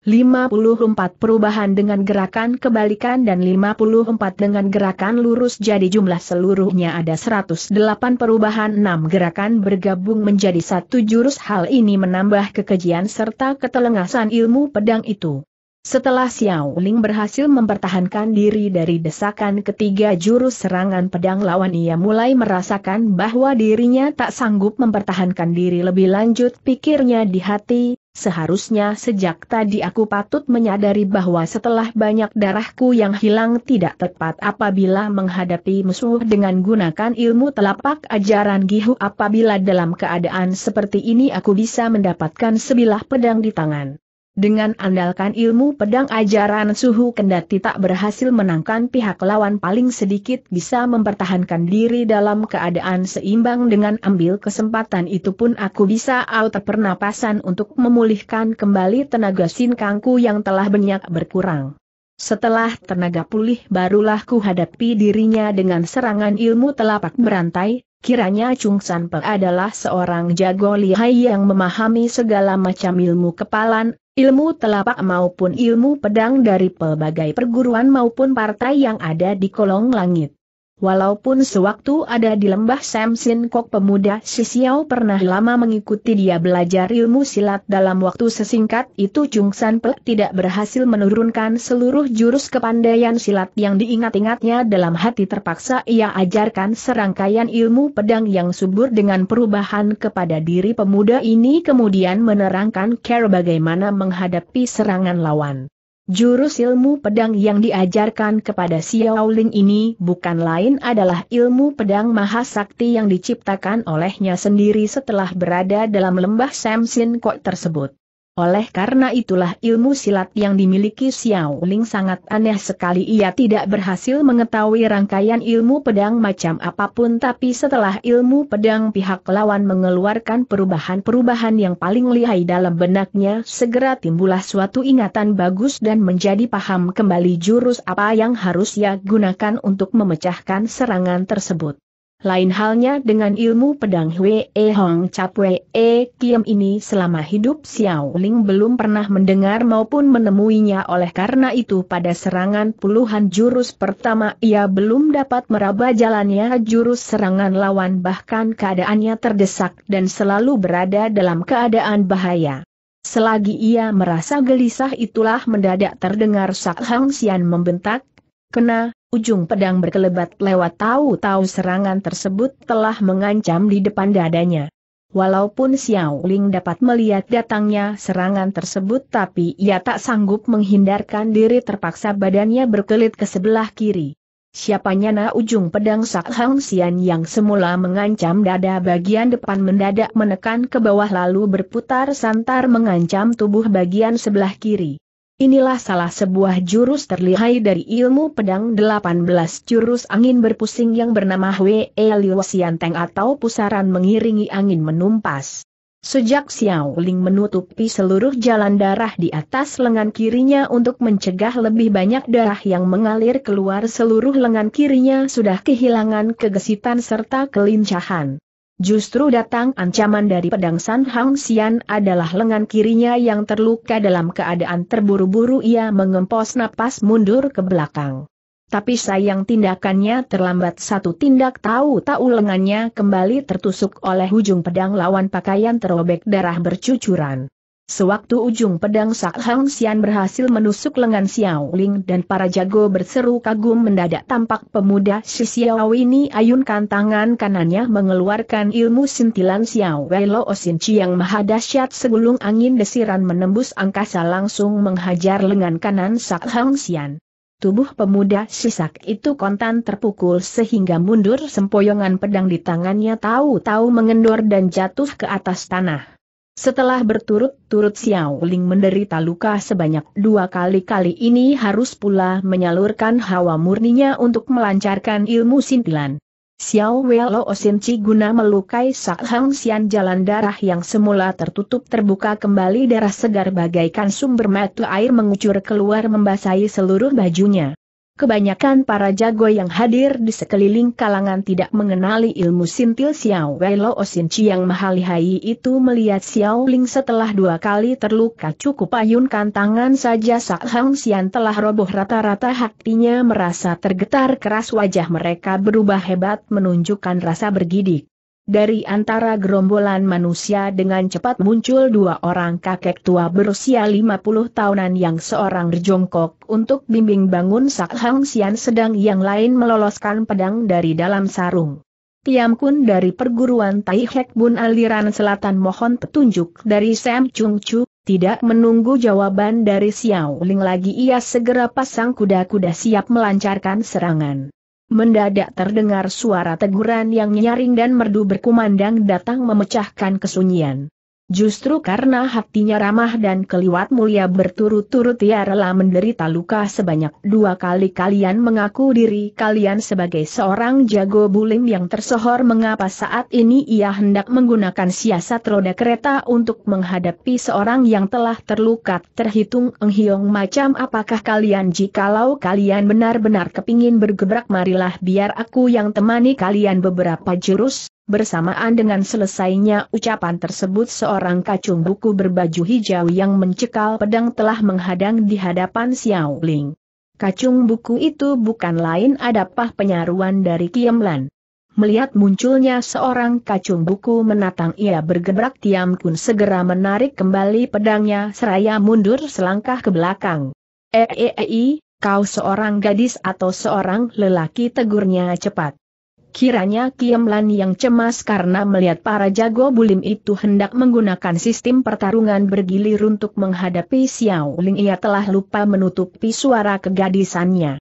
54 perubahan dengan gerakan kebalikan dan 54 dengan gerakan lurus jadi jumlah seluruhnya ada 108 perubahan 6 gerakan bergabung menjadi satu jurus hal ini menambah kekejian serta ketelengasan ilmu pedang itu. Setelah Xiao Ling berhasil mempertahankan diri dari desakan ketiga jurus serangan pedang lawan ia mulai merasakan bahwa dirinya tak sanggup mempertahankan diri lebih lanjut pikirnya di hati, Seharusnya sejak tadi aku patut menyadari bahwa setelah banyak darahku yang hilang tidak tepat apabila menghadapi musuh dengan gunakan ilmu telapak ajaran Gihu apabila dalam keadaan seperti ini aku bisa mendapatkan sebilah pedang di tangan. Dengan andalkan ilmu pedang ajaran suhu kendati tak berhasil menangkan pihak lawan paling sedikit bisa mempertahankan diri dalam keadaan seimbang dengan ambil kesempatan itu pun aku bisa out pernapasan untuk memulihkan kembali tenaga sinkangku yang telah banyak berkurang. Setelah tenaga pulih barulah ku hadapi dirinya dengan serangan ilmu telapak berantai, kiranya Chung San Pe adalah seorang jago lihai yang memahami segala macam ilmu kepalan, ilmu telapak maupun ilmu pedang dari pelbagai perguruan maupun partai yang ada di kolong langit. Walaupun sewaktu ada di lembah Samsin Kok pemuda Siau pernah lama mengikuti dia belajar ilmu silat dalam waktu sesingkat itu Chung San Pek tidak berhasil menurunkan seluruh jurus kepandaian silat yang diingat-ingatnya dalam hati terpaksa ia ajarkan serangkaian ilmu pedang yang subur dengan perubahan kepada diri pemuda ini kemudian menerangkan cara bagaimana menghadapi serangan lawan. Jurus ilmu pedang yang diajarkan kepada Xiao Ling ini bukan lain adalah ilmu pedang maha sakti yang diciptakan olehnya sendiri setelah berada dalam lembah Samsin Kok tersebut. Oleh karena itulah ilmu silat yang dimiliki Xiao Ling sangat aneh sekali ia tidak berhasil mengetahui rangkaian ilmu pedang macam apapun tapi setelah ilmu pedang pihak lawan mengeluarkan perubahan-perubahan yang paling lihai dalam benaknya segera timbullah suatu ingatan bagus dan menjadi paham kembali jurus apa yang harus ia gunakan untuk memecahkan serangan tersebut. Lain halnya dengan ilmu pedang Wei e Hong Cap Wei e Kiem ini selama hidup Xiao Ling belum pernah mendengar maupun menemuinya oleh karena itu pada serangan puluhan jurus pertama ia belum dapat meraba jalannya jurus serangan lawan bahkan keadaannya terdesak dan selalu berada dalam keadaan bahaya. Selagi ia merasa gelisah itulah mendadak terdengar Sak Hang Xian membentak, Kena, Ujung pedang berkelebat lewat tahu-tahu serangan tersebut telah mengancam di depan dadanya. Walaupun Xiao Ling dapat melihat datangnya serangan tersebut tapi ia tak sanggup menghindarkan diri terpaksa badannya berkelit ke sebelah kiri. Siapanya na ujung pedang Sak Hang Xian yang semula mengancam dada bagian depan mendadak menekan ke bawah lalu berputar santar mengancam tubuh bagian sebelah kiri. Inilah salah sebuah jurus terlihai dari ilmu pedang 18 jurus angin berpusing yang bernama Hwe Liu Sianteng atau pusaran mengiringi angin menumpas. Sejak Xiao Ling menutupi seluruh jalan darah di atas lengan kirinya untuk mencegah lebih banyak darah yang mengalir keluar seluruh lengan kirinya sudah kehilangan kegesitan serta kelincahan. Justru datang ancaman dari pedang San Hang Xian adalah lengan kirinya yang terluka dalam keadaan terburu-buru ia mengempos napas mundur ke belakang. Tapi sayang tindakannya terlambat satu tindak tahu-tahu lengannya kembali tertusuk oleh ujung pedang lawan pakaian terobek darah bercucuran. Sewaktu ujung pedang Sak Hang Xian berhasil menusuk lengan Xiao Ling dan para jago berseru kagum mendadak tampak pemuda si Xiao ini ayunkan tangan kanannya mengeluarkan ilmu sintilan Xiao Wei Lo Chi yang maha dahsyat segulung angin desiran menembus angkasa langsung menghajar lengan kanan Sak Hang Xian. Tubuh pemuda sisak itu kontan terpukul sehingga mundur sempoyongan pedang di tangannya tahu-tahu mengendor dan jatuh ke atas tanah. Setelah berturut-turut Xiao Ling menderita luka sebanyak dua kali kali ini harus pula menyalurkan hawa murninya untuk melancarkan ilmu sintilan. Xiao Welo Osin Chi guna melukai Sak Hang Xian jalan darah yang semula tertutup terbuka kembali darah segar bagaikan sumber mata air mengucur keluar membasahi seluruh bajunya. Kebanyakan para jago yang hadir di sekeliling kalangan tidak mengenali ilmu sintil Xiao Wei Lo Sin yang Mahalihai itu melihat Xiao Ling setelah dua kali terluka cukup ayunkan tangan saja Sak Hang Xian telah roboh rata-rata hatinya merasa tergetar keras wajah mereka berubah hebat menunjukkan rasa bergidik. Dari antara gerombolan manusia dengan cepat muncul dua orang kakek tua berusia 50 tahunan yang seorang berjongkok untuk bimbing bangun Sak Hang Sian sedang yang lain meloloskan pedang dari dalam sarung. Tiam Kun dari perguruan Tai Hek Bun aliran selatan mohon petunjuk dari Sam Chung Chu, tidak menunggu jawaban dari Xiao Ling lagi ia segera pasang kuda-kuda siap melancarkan serangan. Mendadak terdengar suara teguran yang nyaring dan merdu berkumandang datang memecahkan kesunyian. Justru karena hatinya ramah dan keliwat mulia berturut-turut ia rela menderita luka sebanyak dua kali kalian mengaku diri kalian sebagai seorang jago bulim yang tersohor mengapa saat ini ia hendak menggunakan siasat roda kereta untuk menghadapi seorang yang telah terluka terhitung enghiong macam apakah kalian jikalau kalian benar-benar kepingin bergebrak marilah biar aku yang temani kalian beberapa jurus Bersamaan dengan selesainya ucapan tersebut seorang kacung buku berbaju hijau yang mencekal pedang telah menghadang di hadapan Xiao Ling. Kacung buku itu bukan lain adapah penyaruan dari Kiemlan. Melihat munculnya seorang kacung buku menatang ia bergebrak Tiam Kun segera menarik kembali pedangnya seraya mundur selangkah ke belakang. Eei, eh, eh, eh, kau seorang gadis atau seorang lelaki tegurnya cepat. Kiranya Lan yang cemas karena melihat para jago bulim itu hendak menggunakan sistem pertarungan bergilir untuk menghadapi Xiao Ling ia telah lupa menutupi suara kegadisannya.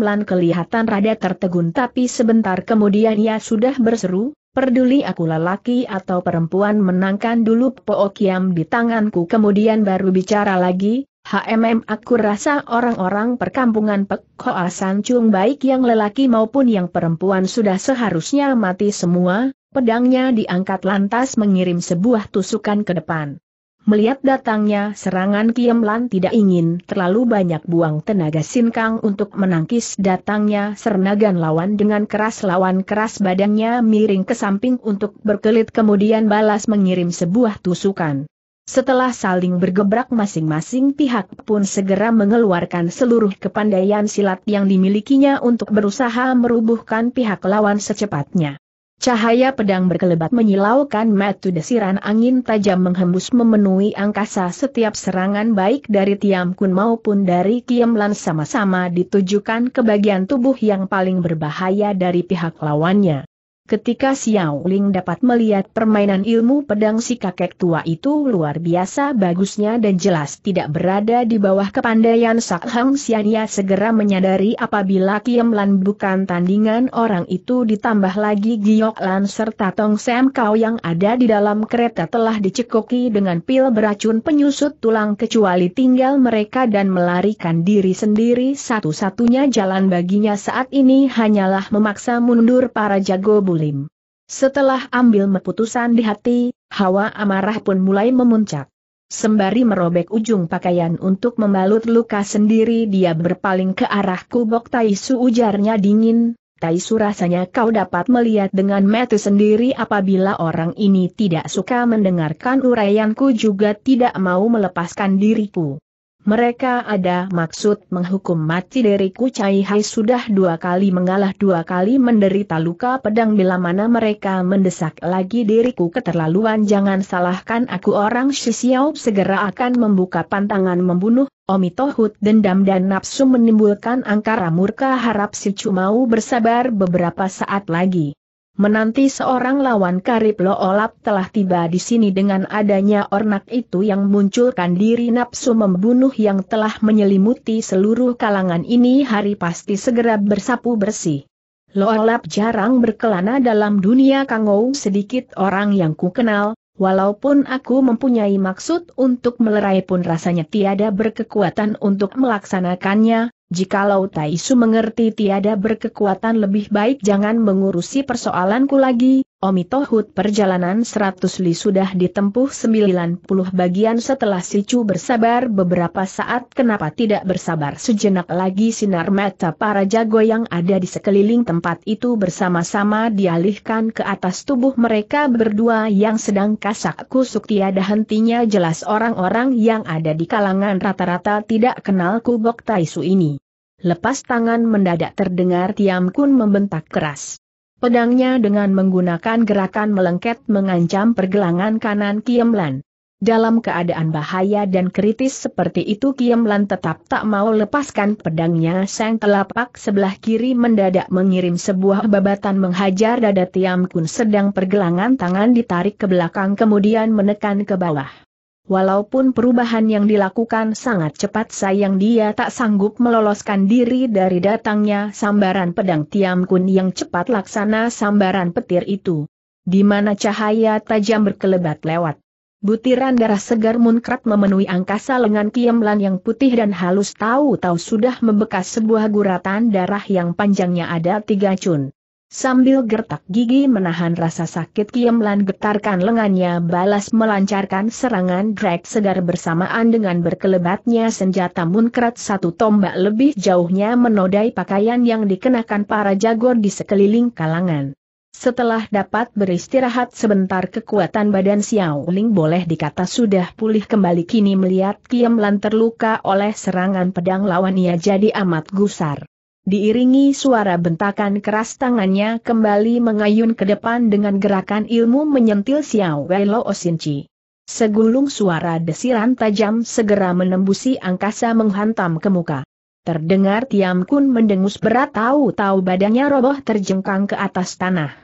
Lan kelihatan rada tertegun tapi sebentar kemudian ia sudah berseru, peduli aku lelaki atau perempuan menangkan dulu Po Kiam di tanganku kemudian baru bicara lagi, HMM aku rasa orang-orang perkampungan Pek Hoa Sancung baik yang lelaki maupun yang perempuan sudah seharusnya mati semua, pedangnya diangkat lantas mengirim sebuah tusukan ke depan. Melihat datangnya serangan Kiem Lan tidak ingin terlalu banyak buang tenaga Sinkang untuk menangkis datangnya serangan lawan dengan keras lawan keras badannya miring ke samping untuk berkelit kemudian balas mengirim sebuah tusukan. Setelah saling bergebrak masing-masing pihak pun segera mengeluarkan seluruh kepandaian silat yang dimilikinya untuk berusaha merubuhkan pihak lawan secepatnya. Cahaya pedang berkelebat menyilaukan metu desiran angin tajam menghembus memenuhi angkasa setiap serangan baik dari Tiam Kun maupun dari Kiam Lan sama-sama ditujukan ke bagian tubuh yang paling berbahaya dari pihak lawannya. Ketika Xiao Ling dapat melihat permainan ilmu pedang si kakek tua itu luar biasa bagusnya dan jelas tidak berada di bawah kepandaian Sak Hang Xiania segera menyadari apabila Kiem Lan bukan tandingan orang itu ditambah lagi Giok Lan serta Tong Sam Kau yang ada di dalam kereta telah dicekoki dengan pil beracun penyusut tulang kecuali tinggal mereka dan melarikan diri sendiri satu-satunya jalan baginya saat ini hanyalah memaksa mundur para jago setelah ambil keputusan di hati, hawa amarah pun mulai memuncak. Sembari merobek ujung pakaian untuk membalut luka sendiri dia berpaling ke arah kubok Taisu ujarnya dingin, Taisu rasanya kau dapat melihat dengan mata sendiri apabila orang ini tidak suka mendengarkan uraianku juga tidak mau melepaskan diriku. Mereka ada maksud menghukum mati dari Kucai Hai sudah dua kali mengalah dua kali menderita luka pedang bila mana mereka mendesak lagi diriku keterlaluan jangan salahkan aku orang Shisiao segera akan membuka pantangan membunuh, Omi omitohut dendam dan nafsu menimbulkan angkara murka harap si mau bersabar beberapa saat lagi menanti seorang lawan karib Lo Olap telah tiba di sini dengan adanya ornak itu yang munculkan diri nafsu membunuh yang telah menyelimuti seluruh kalangan ini hari pasti segera bersapu bersih. Lo Olap jarang berkelana dalam dunia kangou sedikit orang yang kukenal, walaupun aku mempunyai maksud untuk melerai pun rasanya tiada berkekuatan untuk melaksanakannya, Jikalau Taisu mengerti tiada berkekuatan lebih baik jangan mengurusi persoalanku lagi, Omi Tohut perjalanan 100 li sudah ditempuh 90 bagian setelah sichu bersabar beberapa saat kenapa tidak bersabar sejenak lagi sinar mata para jago yang ada di sekeliling tempat itu bersama-sama dialihkan ke atas tubuh mereka berdua yang sedang kasak kusuk tiada hentinya jelas orang-orang yang ada di kalangan rata-rata tidak kenal kubok Taisu ini. Lepas tangan mendadak terdengar Tiam Kun membentak keras pedangnya dengan menggunakan gerakan melengket mengancam pergelangan kanan Kiemlan. Dalam keadaan bahaya dan kritis seperti itu Kiemlan tetap tak mau lepaskan pedangnya sang telapak sebelah kiri mendadak mengirim sebuah babatan menghajar dada Tiam Kun sedang pergelangan tangan ditarik ke belakang kemudian menekan ke bawah. Walaupun perubahan yang dilakukan sangat cepat sayang dia tak sanggup meloloskan diri dari datangnya sambaran pedang Tiam Kun yang cepat laksana sambaran petir itu. Di mana cahaya tajam berkelebat lewat. Butiran darah segar munkrat memenuhi angkasa lengan Lan yang putih dan halus tahu-tahu sudah membekas sebuah guratan darah yang panjangnya ada tiga cun. Sambil gertak gigi menahan rasa sakit Kiemlan getarkan lengannya balas melancarkan serangan drag segar bersamaan dengan berkelebatnya senjata munkrat satu tombak lebih jauhnya menodai pakaian yang dikenakan para jago di sekeliling kalangan. Setelah dapat beristirahat sebentar kekuatan badan Xiao Ling boleh dikata sudah pulih kembali kini melihat Kiemlan terluka oleh serangan pedang lawan ia jadi amat gusar diiringi suara bentakan keras tangannya kembali mengayun ke depan dengan gerakan ilmu menyentil Xiao Wei Lo Osinci. Segulung suara desiran tajam segera menembusi angkasa menghantam ke muka. Terdengar Tiam Kun mendengus berat tahu-tahu badannya roboh terjengkang ke atas tanah.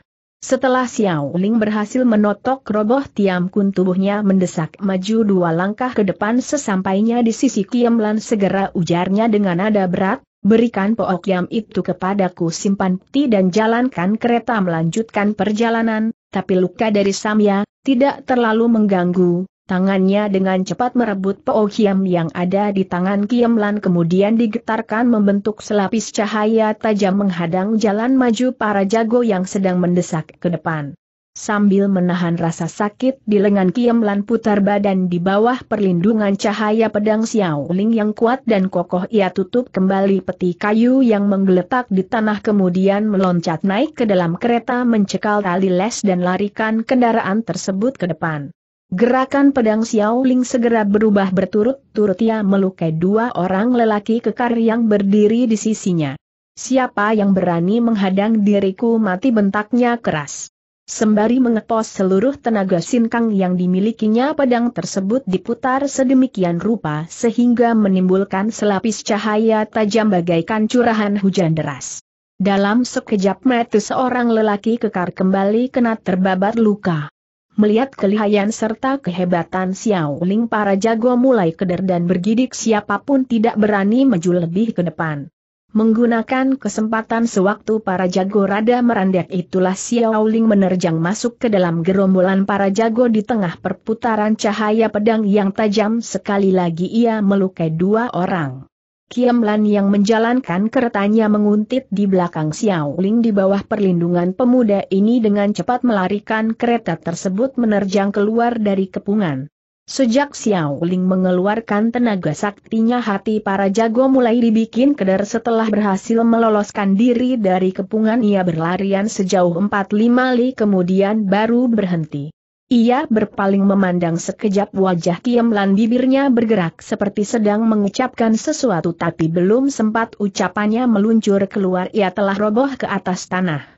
Setelah Xiao Ling berhasil menotok roboh Tiam Kun tubuhnya mendesak maju dua langkah ke depan sesampainya di sisi Kiam Lan segera ujarnya dengan nada berat, Berikan pook yam itu kepadaku simpan ti dan jalankan kereta melanjutkan perjalanan, tapi luka dari Samya, tidak terlalu mengganggu, tangannya dengan cepat merebut pook yam yang ada di tangan Kiamlan kemudian digetarkan membentuk selapis cahaya tajam menghadang jalan maju para jago yang sedang mendesak ke depan. Sambil menahan rasa sakit di lengan Kiem Lan putar badan di bawah perlindungan cahaya pedang Xiao Ling yang kuat dan kokoh ia tutup kembali peti kayu yang menggeletak di tanah kemudian meloncat naik ke dalam kereta mencekal tali les dan larikan kendaraan tersebut ke depan. Gerakan pedang Xiao Ling segera berubah berturut-turut ia melukai dua orang lelaki kekar yang berdiri di sisinya. Siapa yang berani menghadang diriku mati bentaknya keras. Sembari mengepos seluruh tenaga sinkang yang dimilikinya pedang tersebut diputar sedemikian rupa sehingga menimbulkan selapis cahaya tajam bagaikan curahan hujan deras. Dalam sekejap mata seorang lelaki kekar kembali kena terbabat luka. Melihat kelihayan serta kehebatan Xiao Ling para jago mulai keder dan bergidik siapapun tidak berani maju lebih ke depan. Menggunakan kesempatan sewaktu para jago rada merandek itulah Xiao Ling menerjang masuk ke dalam gerombolan para jago di tengah perputaran cahaya pedang yang tajam sekali lagi ia melukai dua orang. Lan yang menjalankan keretanya menguntit di belakang Xiao Ling di bawah perlindungan pemuda ini dengan cepat melarikan kereta tersebut menerjang keluar dari kepungan. Sejak Xiao Ling mengeluarkan tenaga saktinya hati para jago mulai dibikin kedar setelah berhasil meloloskan diri dari kepungan ia berlarian sejauh 4-5 li kemudian baru berhenti. Ia berpaling memandang sekejap wajah Lan bibirnya bergerak seperti sedang mengucapkan sesuatu tapi belum sempat ucapannya meluncur keluar ia telah roboh ke atas tanah.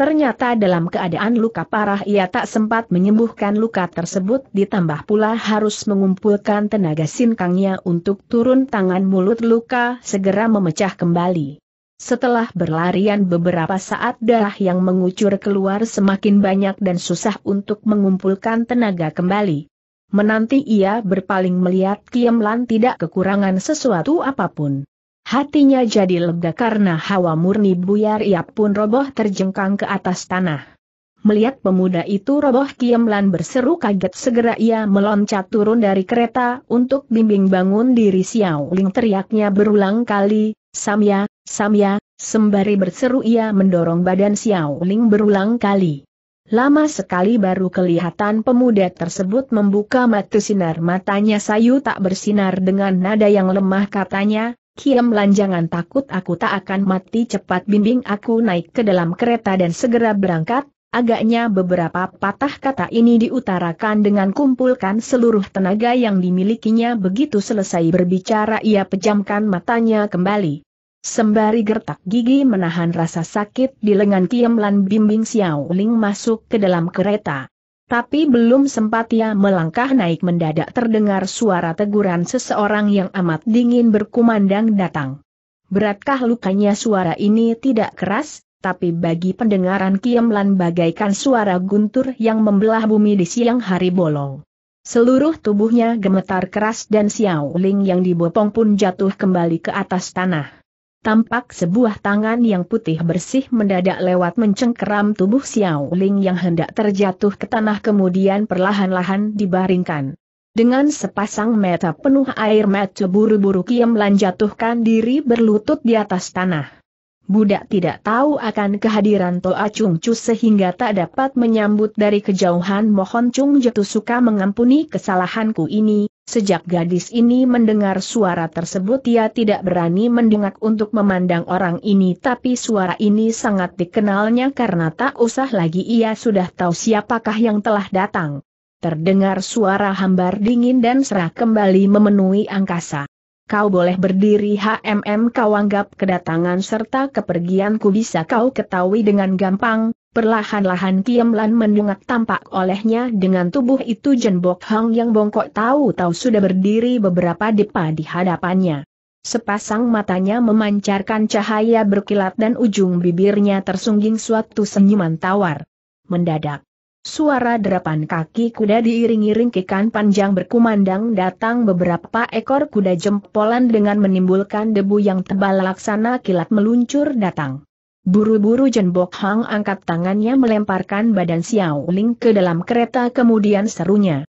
Ternyata dalam keadaan luka parah ia tak sempat menyembuhkan luka tersebut ditambah pula harus mengumpulkan tenaga sinkangnya untuk turun tangan mulut luka segera memecah kembali. Setelah berlarian beberapa saat darah yang mengucur keluar semakin banyak dan susah untuk mengumpulkan tenaga kembali. Menanti ia berpaling melihat Kiemlan tidak kekurangan sesuatu apapun. Hatinya jadi lega karena hawa murni buyar ia pun roboh terjengkang ke atas tanah. Melihat pemuda itu roboh Kiemlan berseru kaget segera ia meloncat turun dari kereta untuk bimbing bangun diri Xiao Ling teriaknya berulang kali, Samya, Samya, sembari berseru ia mendorong badan Xiao Ling berulang kali. Lama sekali baru kelihatan pemuda tersebut membuka mata sinar matanya sayu tak bersinar dengan nada yang lemah katanya, Kiem lanjangan takut aku tak akan mati cepat bimbing aku naik ke dalam kereta dan segera berangkat, agaknya beberapa patah kata ini diutarakan dengan kumpulkan seluruh tenaga yang dimilikinya begitu selesai berbicara ia pejamkan matanya kembali. Sembari gertak gigi menahan rasa sakit di lengan Kiem Lan bimbing Xiao Ling masuk ke dalam kereta. Tapi belum sempat ia melangkah naik mendadak terdengar suara teguran seseorang yang amat dingin berkumandang datang. Beratkah lukanya suara ini tidak keras, tapi bagi pendengaran Kiemlan bagaikan suara guntur yang membelah bumi di siang hari bolong. Seluruh tubuhnya gemetar keras dan Xiao Ling yang dibopong pun jatuh kembali ke atas tanah tampak sebuah tangan yang putih bersih mendadak lewat mencengkeram tubuh Xiao Ling yang hendak terjatuh ke tanah kemudian perlahan-lahan dibaringkan. Dengan sepasang mata penuh air mata buru-buru Kiem Lan jatuhkan diri berlutut di atas tanah. Budak tidak tahu akan kehadiran Toa Chung Chu sehingga tak dapat menyambut dari kejauhan mohon Chung Jetu suka mengampuni kesalahanku ini, Sejak gadis ini mendengar suara tersebut ia tidak berani mendengak untuk memandang orang ini tapi suara ini sangat dikenalnya karena tak usah lagi ia sudah tahu siapakah yang telah datang. Terdengar suara hambar dingin dan serak kembali memenuhi angkasa. Kau boleh berdiri HMM kau anggap kedatangan serta kepergianku bisa kau ketahui dengan gampang, Perlahan-lahan Lan mendungak tampak olehnya dengan tubuh itu Jenbok Hang yang bongkok tahu-tahu sudah berdiri beberapa depa di hadapannya. Sepasang matanya memancarkan cahaya berkilat dan ujung bibirnya tersungging suatu senyuman tawar. Mendadak, suara derapan kaki kuda diiringi iring kekan panjang berkumandang datang beberapa ekor kuda jempolan dengan menimbulkan debu yang tebal laksana kilat meluncur datang. Buru-buru Jen Bok Hang angkat tangannya melemparkan badan Xiao Ling ke dalam kereta kemudian serunya.